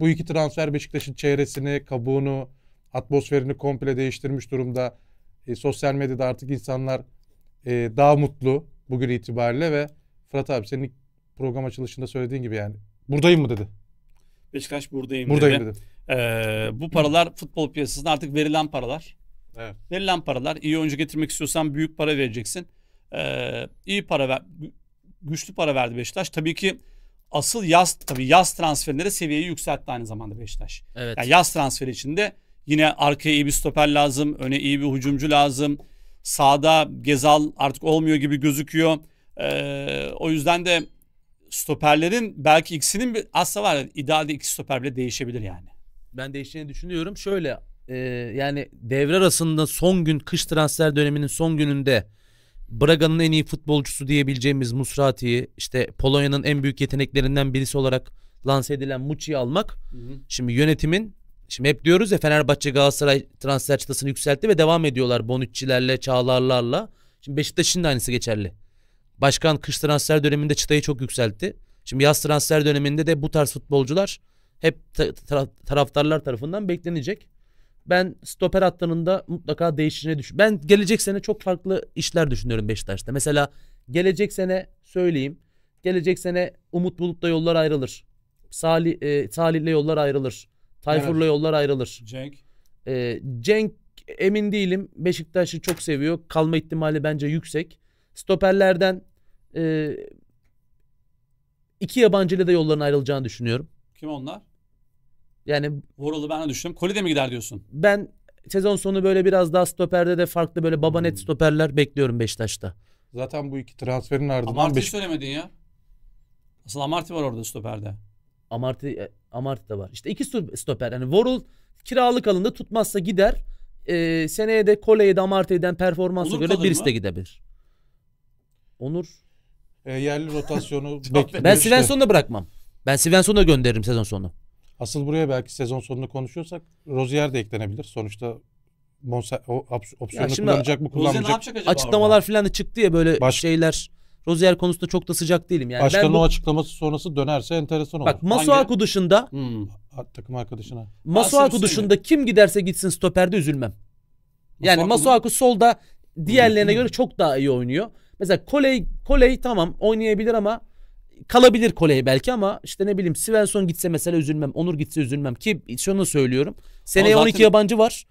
S3: bu iki transfer Beşiktaş'ın çevresini, kabuğunu, atmosferini komple değiştirmiş durumda. E, sosyal medyada artık insanlar e, daha mutlu bugün itibariyle ve Fırat abi senin program açılışında söylediğin gibi yani buradayım mı dedi.
S1: Beşiktaş buradayım, buradayım dedi. dedi. Ee, bu paralar futbol piyasasında artık verilen paralar. Evet. Verilen paralar. İyi oyuncu getirmek istiyorsan büyük para vereceksin. Ee, iyi para ver, güçlü para verdi Beşiktaş. Tabii ki asıl yaz tabii yaz transferleri seviyeyi yükseltti aynı zamanda Beşiktaş. Evet. Yani yaz transferi içinde yine arkaya iyi bir stoper lazım, öne iyi bir hücumcu lazım. Sağda Gezal artık olmuyor gibi gözüküyor. Ee, o yüzden de stoperlerin belki ikisinin bir asla var. İdealde iki stoper bile değişebilir yani. Ben değişeceğini düşünüyorum. Şöyle e,
S2: yani devre arasında son gün kış transfer döneminin son gününde Braga'nın en iyi futbolcusu diyebileceğimiz Musrati'yi işte Polonya'nın en büyük yeteneklerinden birisi olarak lanse edilen Muçi'yi almak. Hı hı. Şimdi yönetimin şimdi hep diyoruz ya Fenerbahçe Galatasaray transfer çıtasını yükseltti ve devam ediyorlar Bonucci'lerle, Çağlarlarla. Şimdi Beşiktaş'ın da aynısı geçerli. Başkan kış transfer döneminde çıtayı çok yükseltti. Şimdi yaz transfer döneminde de bu tarz futbolcular hep ta- ta- taraftarlar tarafından beklenecek. Ben stoper hattının mutlaka değişeceğini düşün. Ben gelecek sene çok farklı işler düşünüyorum Beşiktaş'ta. Mesela gelecek sene söyleyeyim. Gelecek sene Umut Bulut'la yollar ayrılır. Salih e, Salih'le yollar ayrılır. Tayfur'la evet. yollar ayrılır. Cenk. E, Cenk emin değilim. Beşiktaş'ı çok seviyor. Kalma ihtimali bence yüksek. Stoperlerden e, iki yabancı ile de yolların ayrılacağını düşünüyorum.
S1: Kim onlar? Yani Voral'ı ben de düşündüm. Koli de mi gider diyorsun?
S2: Ben sezon sonu böyle biraz daha stoperde de farklı böyle baba net hmm. stoperler bekliyorum Beşiktaş'ta.
S1: Zaten bu iki
S2: transferin ardından... Amarty'yi Beşik...
S1: söylemedin ya. Asıl Amarty var orada stoperde.
S2: Amarty, e, Amarty de var. İşte iki stoper. Yani Vorul kiralık alında tutmazsa gider. Ee, seneye de Kole'ye de Amarty'den performansa Onur göre birisi de gidebilir. Onur e, yerli rotasyonu bekliyor. Ben işte. Svensson'u da bırakmam. Ben Svensson'u da gönderirim sezon sonu.
S3: Asıl buraya belki sezon sonunu konuşuyorsak Rozier de eklenebilir. Sonuçta bonsa, o, opsiyonu şimdi kullanacak mı kullanmayacak mı? Açıklamalar
S2: orada? falan da çıktı ya böyle Baş... şeyler. Rozier konusunda çok da sıcak değilim. Yani Başkanın ben bu... o açıklaması sonrası dönerse enteresan olur. Bak Masuaku Hangi? dışında hmm.
S3: takım arkadaşına.
S2: Masuaku şey- dışında kim giderse gitsin stoperde üzülmem. Yani Masuaku, Masuaku solda diğerlerine hmm. göre çok daha iyi oynuyor. Mesela Koley, Koley tamam oynayabilir ama kalabilir Koley belki ama işte ne bileyim Svensson gitse mesela üzülmem. Onur gitse üzülmem ki şunu söylüyorum. Seneye zaten... 12 yabancı var.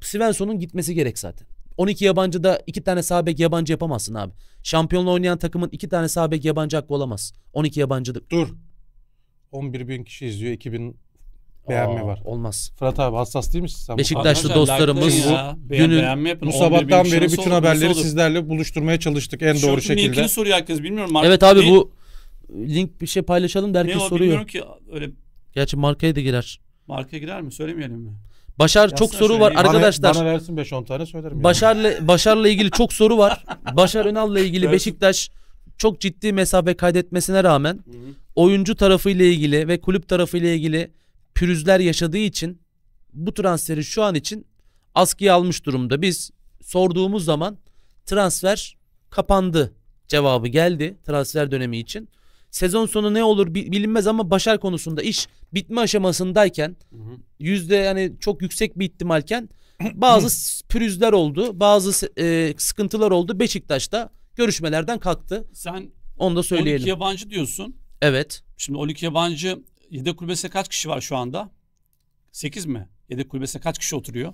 S2: Svensson'un gitmesi gerek zaten. 12 yabancı da 2 tane sağ yabancı yapamazsın abi. Şampiyonla oynayan takımın 2 tane sağ yabancı hakkı olamaz. 12 yabancı da... Dur.
S3: 11 bin kişi izliyor. 2000 beğenme Aa, var. Olmaz. Fırat abi hassas değil misin sen? Beşiktaşlı Arkadaşlar,
S1: dostlarımız ya. günün beğenme bu sabahtan beri bütün haberleri
S2: sizlerle buluşturmaya çalıştık en doğru Tişörtün şekilde. linkini soruyor herkes bilmiyorum. Marka Evet abi değil. bu link bir şey paylaşalım derken ne o soruyor. bilmiyorum ki öyle Gerçi markaya da girer.
S1: markaya girer mi söylemeyelim mi? Başar çok soru var bana- arkadaşlar. Bana, versin 5-10 tane söylerim.
S2: Başar'la Başar'la ilgili çok soru var. Başar Önal'la ilgili Beşiktaş çok ciddi mesafe kaydetmesine rağmen oyuncu tarafıyla ilgili ve kulüp tarafıyla ilgili pürüzler yaşadığı için bu transferi şu an için askıya almış durumda. Biz sorduğumuz zaman transfer kapandı cevabı geldi transfer dönemi için. Sezon sonu ne olur bilinmez ama Başar konusunda iş bitme aşamasındayken yüzde yani çok yüksek bir ihtimalken bazı pürüzler oldu, bazı e, sıkıntılar oldu. Beşiktaş'ta
S1: görüşmelerden kalktı. Sen onu da söyleyelim. 12 yabancı diyorsun. Evet. Şimdi 12 yabancı yedek kulübesinde kaç kişi var şu anda? 8 mi? Yedek kulübesinde kaç kişi oturuyor?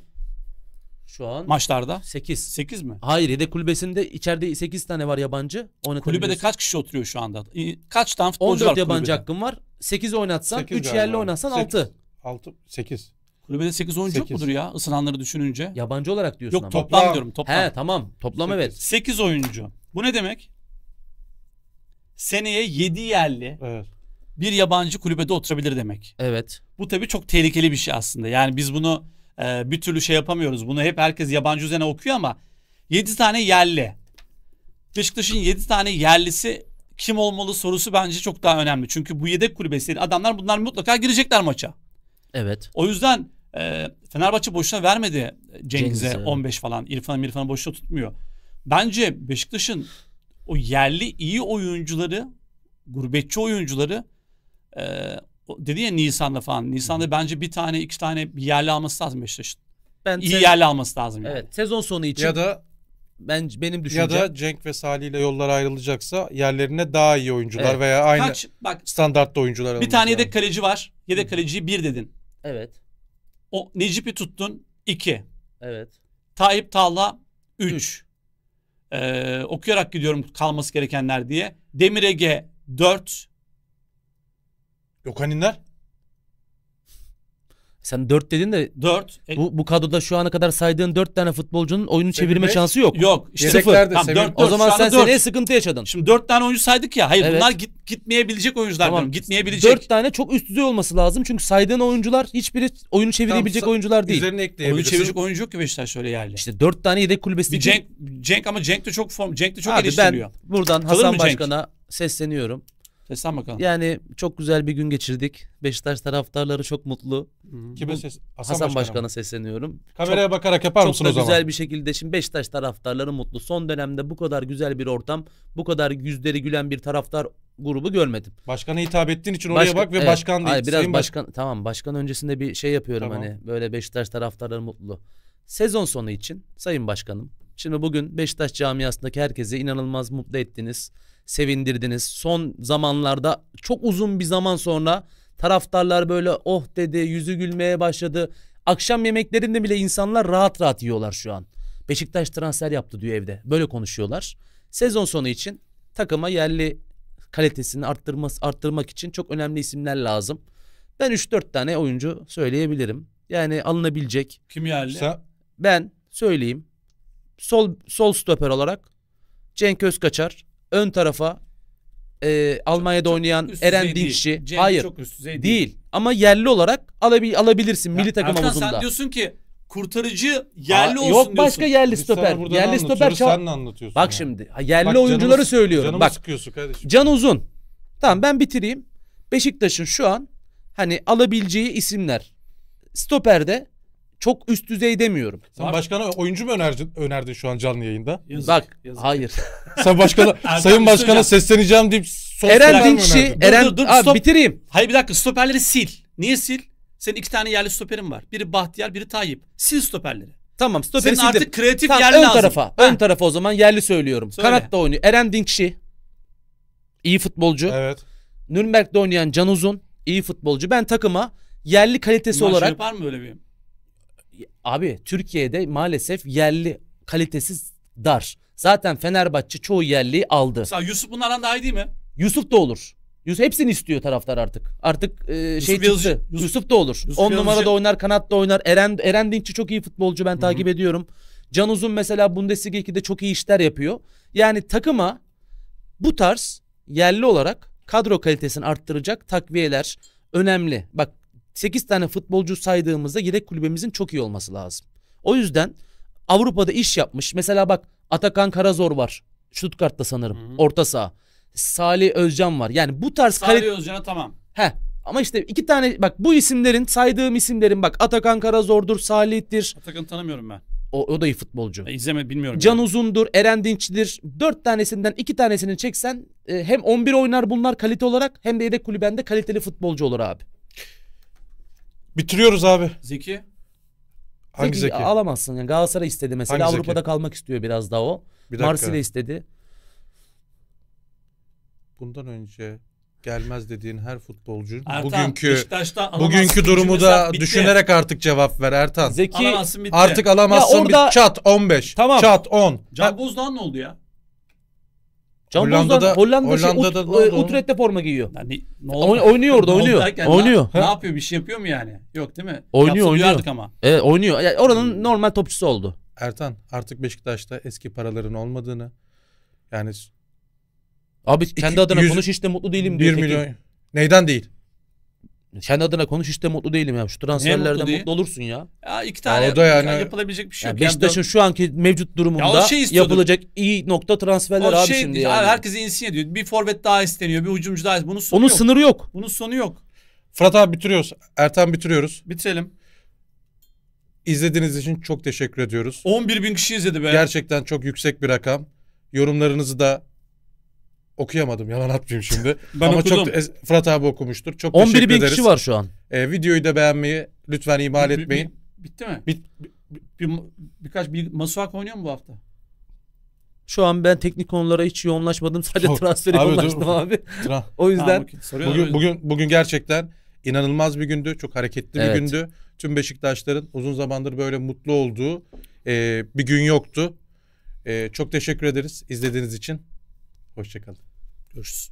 S1: Şu an maçlarda? 8. 8 mi? Hayır yedek kulübesinde içeride 8 tane var
S2: yabancı. Kulübede kaç kişi oturuyor şu anda? Kaç tane futbolcu 14 var yabancı kulübede? var. 8 oynatsan 8 3 yerli oynatsan 6.
S1: 6 8. Kulübede 8 oyuncu 8. mudur ya ısınanları düşününce? Yabancı olarak diyorsun Yok ama. toplam Topla. diyorum toplam. He tamam toplam 8. evet. 8 oyuncu. Bu ne demek? Seneye 7 yerli. Evet bir yabancı kulübede oturabilir demek. Evet. Bu tabii çok tehlikeli bir şey aslında. Yani biz bunu e, bir türlü şey yapamıyoruz. Bunu hep herkes yabancı üzerine okuyor ama 7 tane yerli. Beşiktaş'ın 7 tane yerlisi kim olmalı sorusu bence çok daha önemli. Çünkü bu yedek kulübesi adamlar bunlar mutlaka girecekler maça. Evet. O yüzden e, Fenerbahçe boşuna vermedi Cengiz'e Cengiz, 15 falan. İrfan'ı İrfan'ı boşuna tutmuyor. Bence Beşiktaş'ın o yerli iyi oyuncuları, gurbetçi oyuncuları ee, dedi ya Nisan'da falan. Nisan'da bence bir tane iki tane bir yerli alması lazım Beşiktaş'ın. Ben İyi yerli alması lazım yani. Evet sezon sonu için. Ya da ben benim düşüncem. Ya da
S3: Cenk ve Salih ile yollar ayrılacaksa yerlerine daha iyi oyuncular evet. veya aynı Kaç, bak, standartta oyuncular Bir
S1: tane yedek kaleci var. Yedek kaleciyi bir dedin. Evet. O Necip'i tuttun iki. Evet. Tayyip Talla üç. üç. Ee, okuyarak gidiyorum kalması gerekenler diye. Demir Ege dört. Yok Gökhaninler? Sen 4 dedin de 4. E- bu, bu kadroda şu
S2: ana kadar saydığın 4 tane futbolcunun oyunu çevirme şansı yok. Yok. İşte sıfır. de Tamam, Semih. dört, dört. O zaman sen dört. seneye
S1: sıkıntı yaşadın. Şimdi 4 tane oyuncu saydık ya. Hayır Evet. bunlar git,
S2: gitmeyebilecek
S1: oyuncular Tamam. diyorum. Gitmeyebilecek.
S2: 4 tane çok üst düzey olması lazım. Çünkü saydığın oyuncular hiçbiri oyunu çevirebilecek Tamam, oyuncular değil. Üzerine Oyun ekleyebilirsin. çevirecek
S1: oyuncu yok ki Beşiktaş öyle yerli. İşte 4 tane yedek kulübesi bir Cenk, Cenk ama Cenk de çok form. Cenk de çok Abi ben buradan Kalır Hasan Başkan'a sesleniyorum. Seslen bakalım.
S2: Yani çok güzel bir gün geçirdik. Beşiktaş taraftarları çok mutlu. Kime ses? Hasan, Hasan Başkan'a, sesleniyorum. Kameraya çok, bakarak yapar çok mısın o zaman? Çok güzel bir şekilde şimdi Beşiktaş taraftarları mutlu. Son dönemde bu kadar güzel bir ortam, bu kadar yüzleri gülen bir taraftar grubu görmedim. Başkana hitap ettiğin için oraya Başka, bak ve evet, başkan değil. Hayır, biraz Sayın başkan baş... tamam başkan öncesinde bir şey yapıyorum tamam. hani böyle Beşiktaş taraftarları mutlu. Sezon sonu için Sayın Başkanım. Şimdi bugün Beşiktaş camiasındaki herkese inanılmaz mutlu ettiniz sevindirdiniz. Son zamanlarda çok uzun bir zaman sonra taraftarlar böyle oh dedi, yüzü gülmeye başladı. Akşam yemeklerinde bile insanlar rahat rahat yiyorlar şu an. Beşiktaş transfer yaptı diyor evde. Böyle konuşuyorlar. Sezon sonu için takıma yerli kalitesini arttırması, arttırmak için çok önemli isimler lazım. Ben 3-4 tane oyuncu söyleyebilirim. Yani alınabilecek. Kim yerli? Sen... Ben söyleyeyim. Sol sol stoper olarak Cenk Özkaçar ön tarafa e, Almanya'da çok, oynayan çok Eren Dinkçi. Hayır. Çok üst düzey değil. değil. Ama yerli olarak alabil alabilirsin ya, milli takım havuzunda. Sen
S1: diyorsun ki kurtarıcı yerli Aa, olsun Yok diyorsun. başka yerli stoper. Yerli stoper çal... sen
S2: anlatıyorsun. Bak ya. şimdi yerli Bak, oyuncuları canımı, söylüyorum. Canımı Bak. sıkıyorsun kardeşim. Can Uzun. Tamam ben bitireyim. Beşiktaş'ın şu an hani alabileceği isimler. Stoper'de çok üst düzey demiyorum. Sen
S3: başkana oyuncu mu önerdin, önerdin şu an canlı yayında? Yazık, Bak yazık. hayır. Sen başkana sayın şey başkana sesleneceğim deyip son Eren stoper mi Eren Dur, dur, abi bitireyim.
S1: Hayır bir dakika stoperleri sil. Niye sil? Senin iki tane yerli stoperin var. Biri Bahtiyar, biri Tayyip. Sil stoperleri. Tamam stoperi Senin sildim. artık kreatif Tamam, yerli ön lazım. tarafa. Ön
S2: tarafa o zaman yerli söylüyorum. Söyle. Kanatta oynuyor. Eren Dinkşi. İyi futbolcu. Evet. Nürnberg'de oynayan Can Uzun. iyi futbolcu. Ben takıma yerli kalitesi Maç şey olarak yapar mı böyle bir? Abi Türkiye'de maalesef yerli kalitesiz dar. Zaten Fenerbahçe çoğu yerliyi aldı. Mesela Yusuf bunlardan daha iyi değil mi? Yusuf da olur. Yusuf hepsini istiyor taraftar artık. Artık e, şey Yusuf şey çıktı. Yazıcı, Yusuf, Yusuf da olur. Yusuf 10 numarada oynar, kanatta oynar. Eren Eren Dinkçi çok iyi futbolcu ben Hı-hı. takip ediyorum. Can Uzun mesela Bundesliga 2'de çok iyi işler yapıyor. Yani takıma bu tarz yerli olarak kadro kalitesini arttıracak takviyeler önemli. Bak 8 tane futbolcu saydığımızda yedek kulübemizin çok iyi olması lazım. O yüzden Avrupa'da iş yapmış. Mesela bak Atakan Karazor var. Stuttgart'ta sanırım. Hı hı. Orta saha. Salih Özcan var. Yani bu tarz Salih kale...
S1: Özcan'a tamam.
S2: He. Ama işte iki tane bak bu isimlerin saydığım isimlerin bak Atakan Karazor'dur, Salih'tir. Atakan'ı tanımıyorum ben. O, o da iyi futbolcu. E, izleme bilmiyorum. Can yani. Uzun'dur, Eren Dinç'tir. Dört tanesinden iki tanesini çeksen e, hem 11 oynar bunlar kalite olarak hem de yedek kulübende kaliteli futbolcu olur abi. Bitiriyoruz abi. Zeki? Hangi Zeki? Zeki? Alamazsın. Yani Galatasaray istedi mesela. Hangi Avrupa'da Zeki? kalmak istiyor biraz daha o. Bir Marsilya istedi.
S3: Bundan önce gelmez dediğin her futbolcunun Ertan, bugünkü bugünkü durumu da bitti. düşünerek artık cevap ver Ertan. Zeki alamazsın bitti. artık alamazsın orada, bir çat 15. Tamam. Çat 10.
S1: Can Bozdoğan ne oldu ya?
S2: Can Hollanda'da, Hollanda Hollanda'da şey,
S1: e, Ut, Utrecht'te forma giyiyor. Yani, ne Oynuyor orada oynuyor. oynuyor. Ne, ne yapıyor bir şey yapıyor mu yani? Yok değil mi? Oynuyor Yapsa oynuyor. ama.
S2: Evet oynuyor. Yani oranın hmm. normal
S3: topçusu oldu. Ertan artık Beşiktaş'ta eski paraların olmadığını yani
S2: Abi kendi adına konuş işte mutlu değilim diyor. 1 milyon. Neyden değil? kendi adına konuş işte mutlu değilim ya. Şu transferlerden mutlu, mutlu, olursun ya. Ya iki tane Orada yani- yani yapılabilecek bir şey Yani yok. Beşiktaş'ın şu anki mevcut durumunda o şey yapılacak iyi nokta transferler abi şey şimdi yani.
S1: herkese insin diyor. Bir forvet daha isteniyor, bir hücumcu daha isteniyor. Bunun sonu Onun yok. sınırı yok. Bunun sonu yok.
S3: Fırat abi bitiriyoruz. Ertan bitiriyoruz. Bitirelim. İzlediğiniz için çok teşekkür ediyoruz. 11 bin kişi izledi be. Gerçekten çok yüksek bir rakam. Yorumlarınızı da okuyamadım yalan atmayayım şimdi. ben Ama okudum. çok Fırat abi okumuştur. Çok 11 bin ederiz. kişi var şu an. E, videoyu da beğenmeyi lütfen ihmal etmeyin.
S1: Bir, bitti mi? bir, bir, bir, birkaç bir masuak oynuyor mu bu hafta? Şu an ben teknik konulara hiç
S2: yoğunlaşmadım. Sadece transferi abi, yoğunlaştım dur. abi. o yüzden ha, bugün, bugün, bugün
S3: bugün gerçekten inanılmaz bir gündü. Çok hareketli evet. bir gündü. Tüm Beşiktaşların uzun zamandır böyle mutlu olduğu e, bir gün yoktu. E, çok teşekkür ederiz izlediğiniz için. Hoşçakalın. Görüşürüz.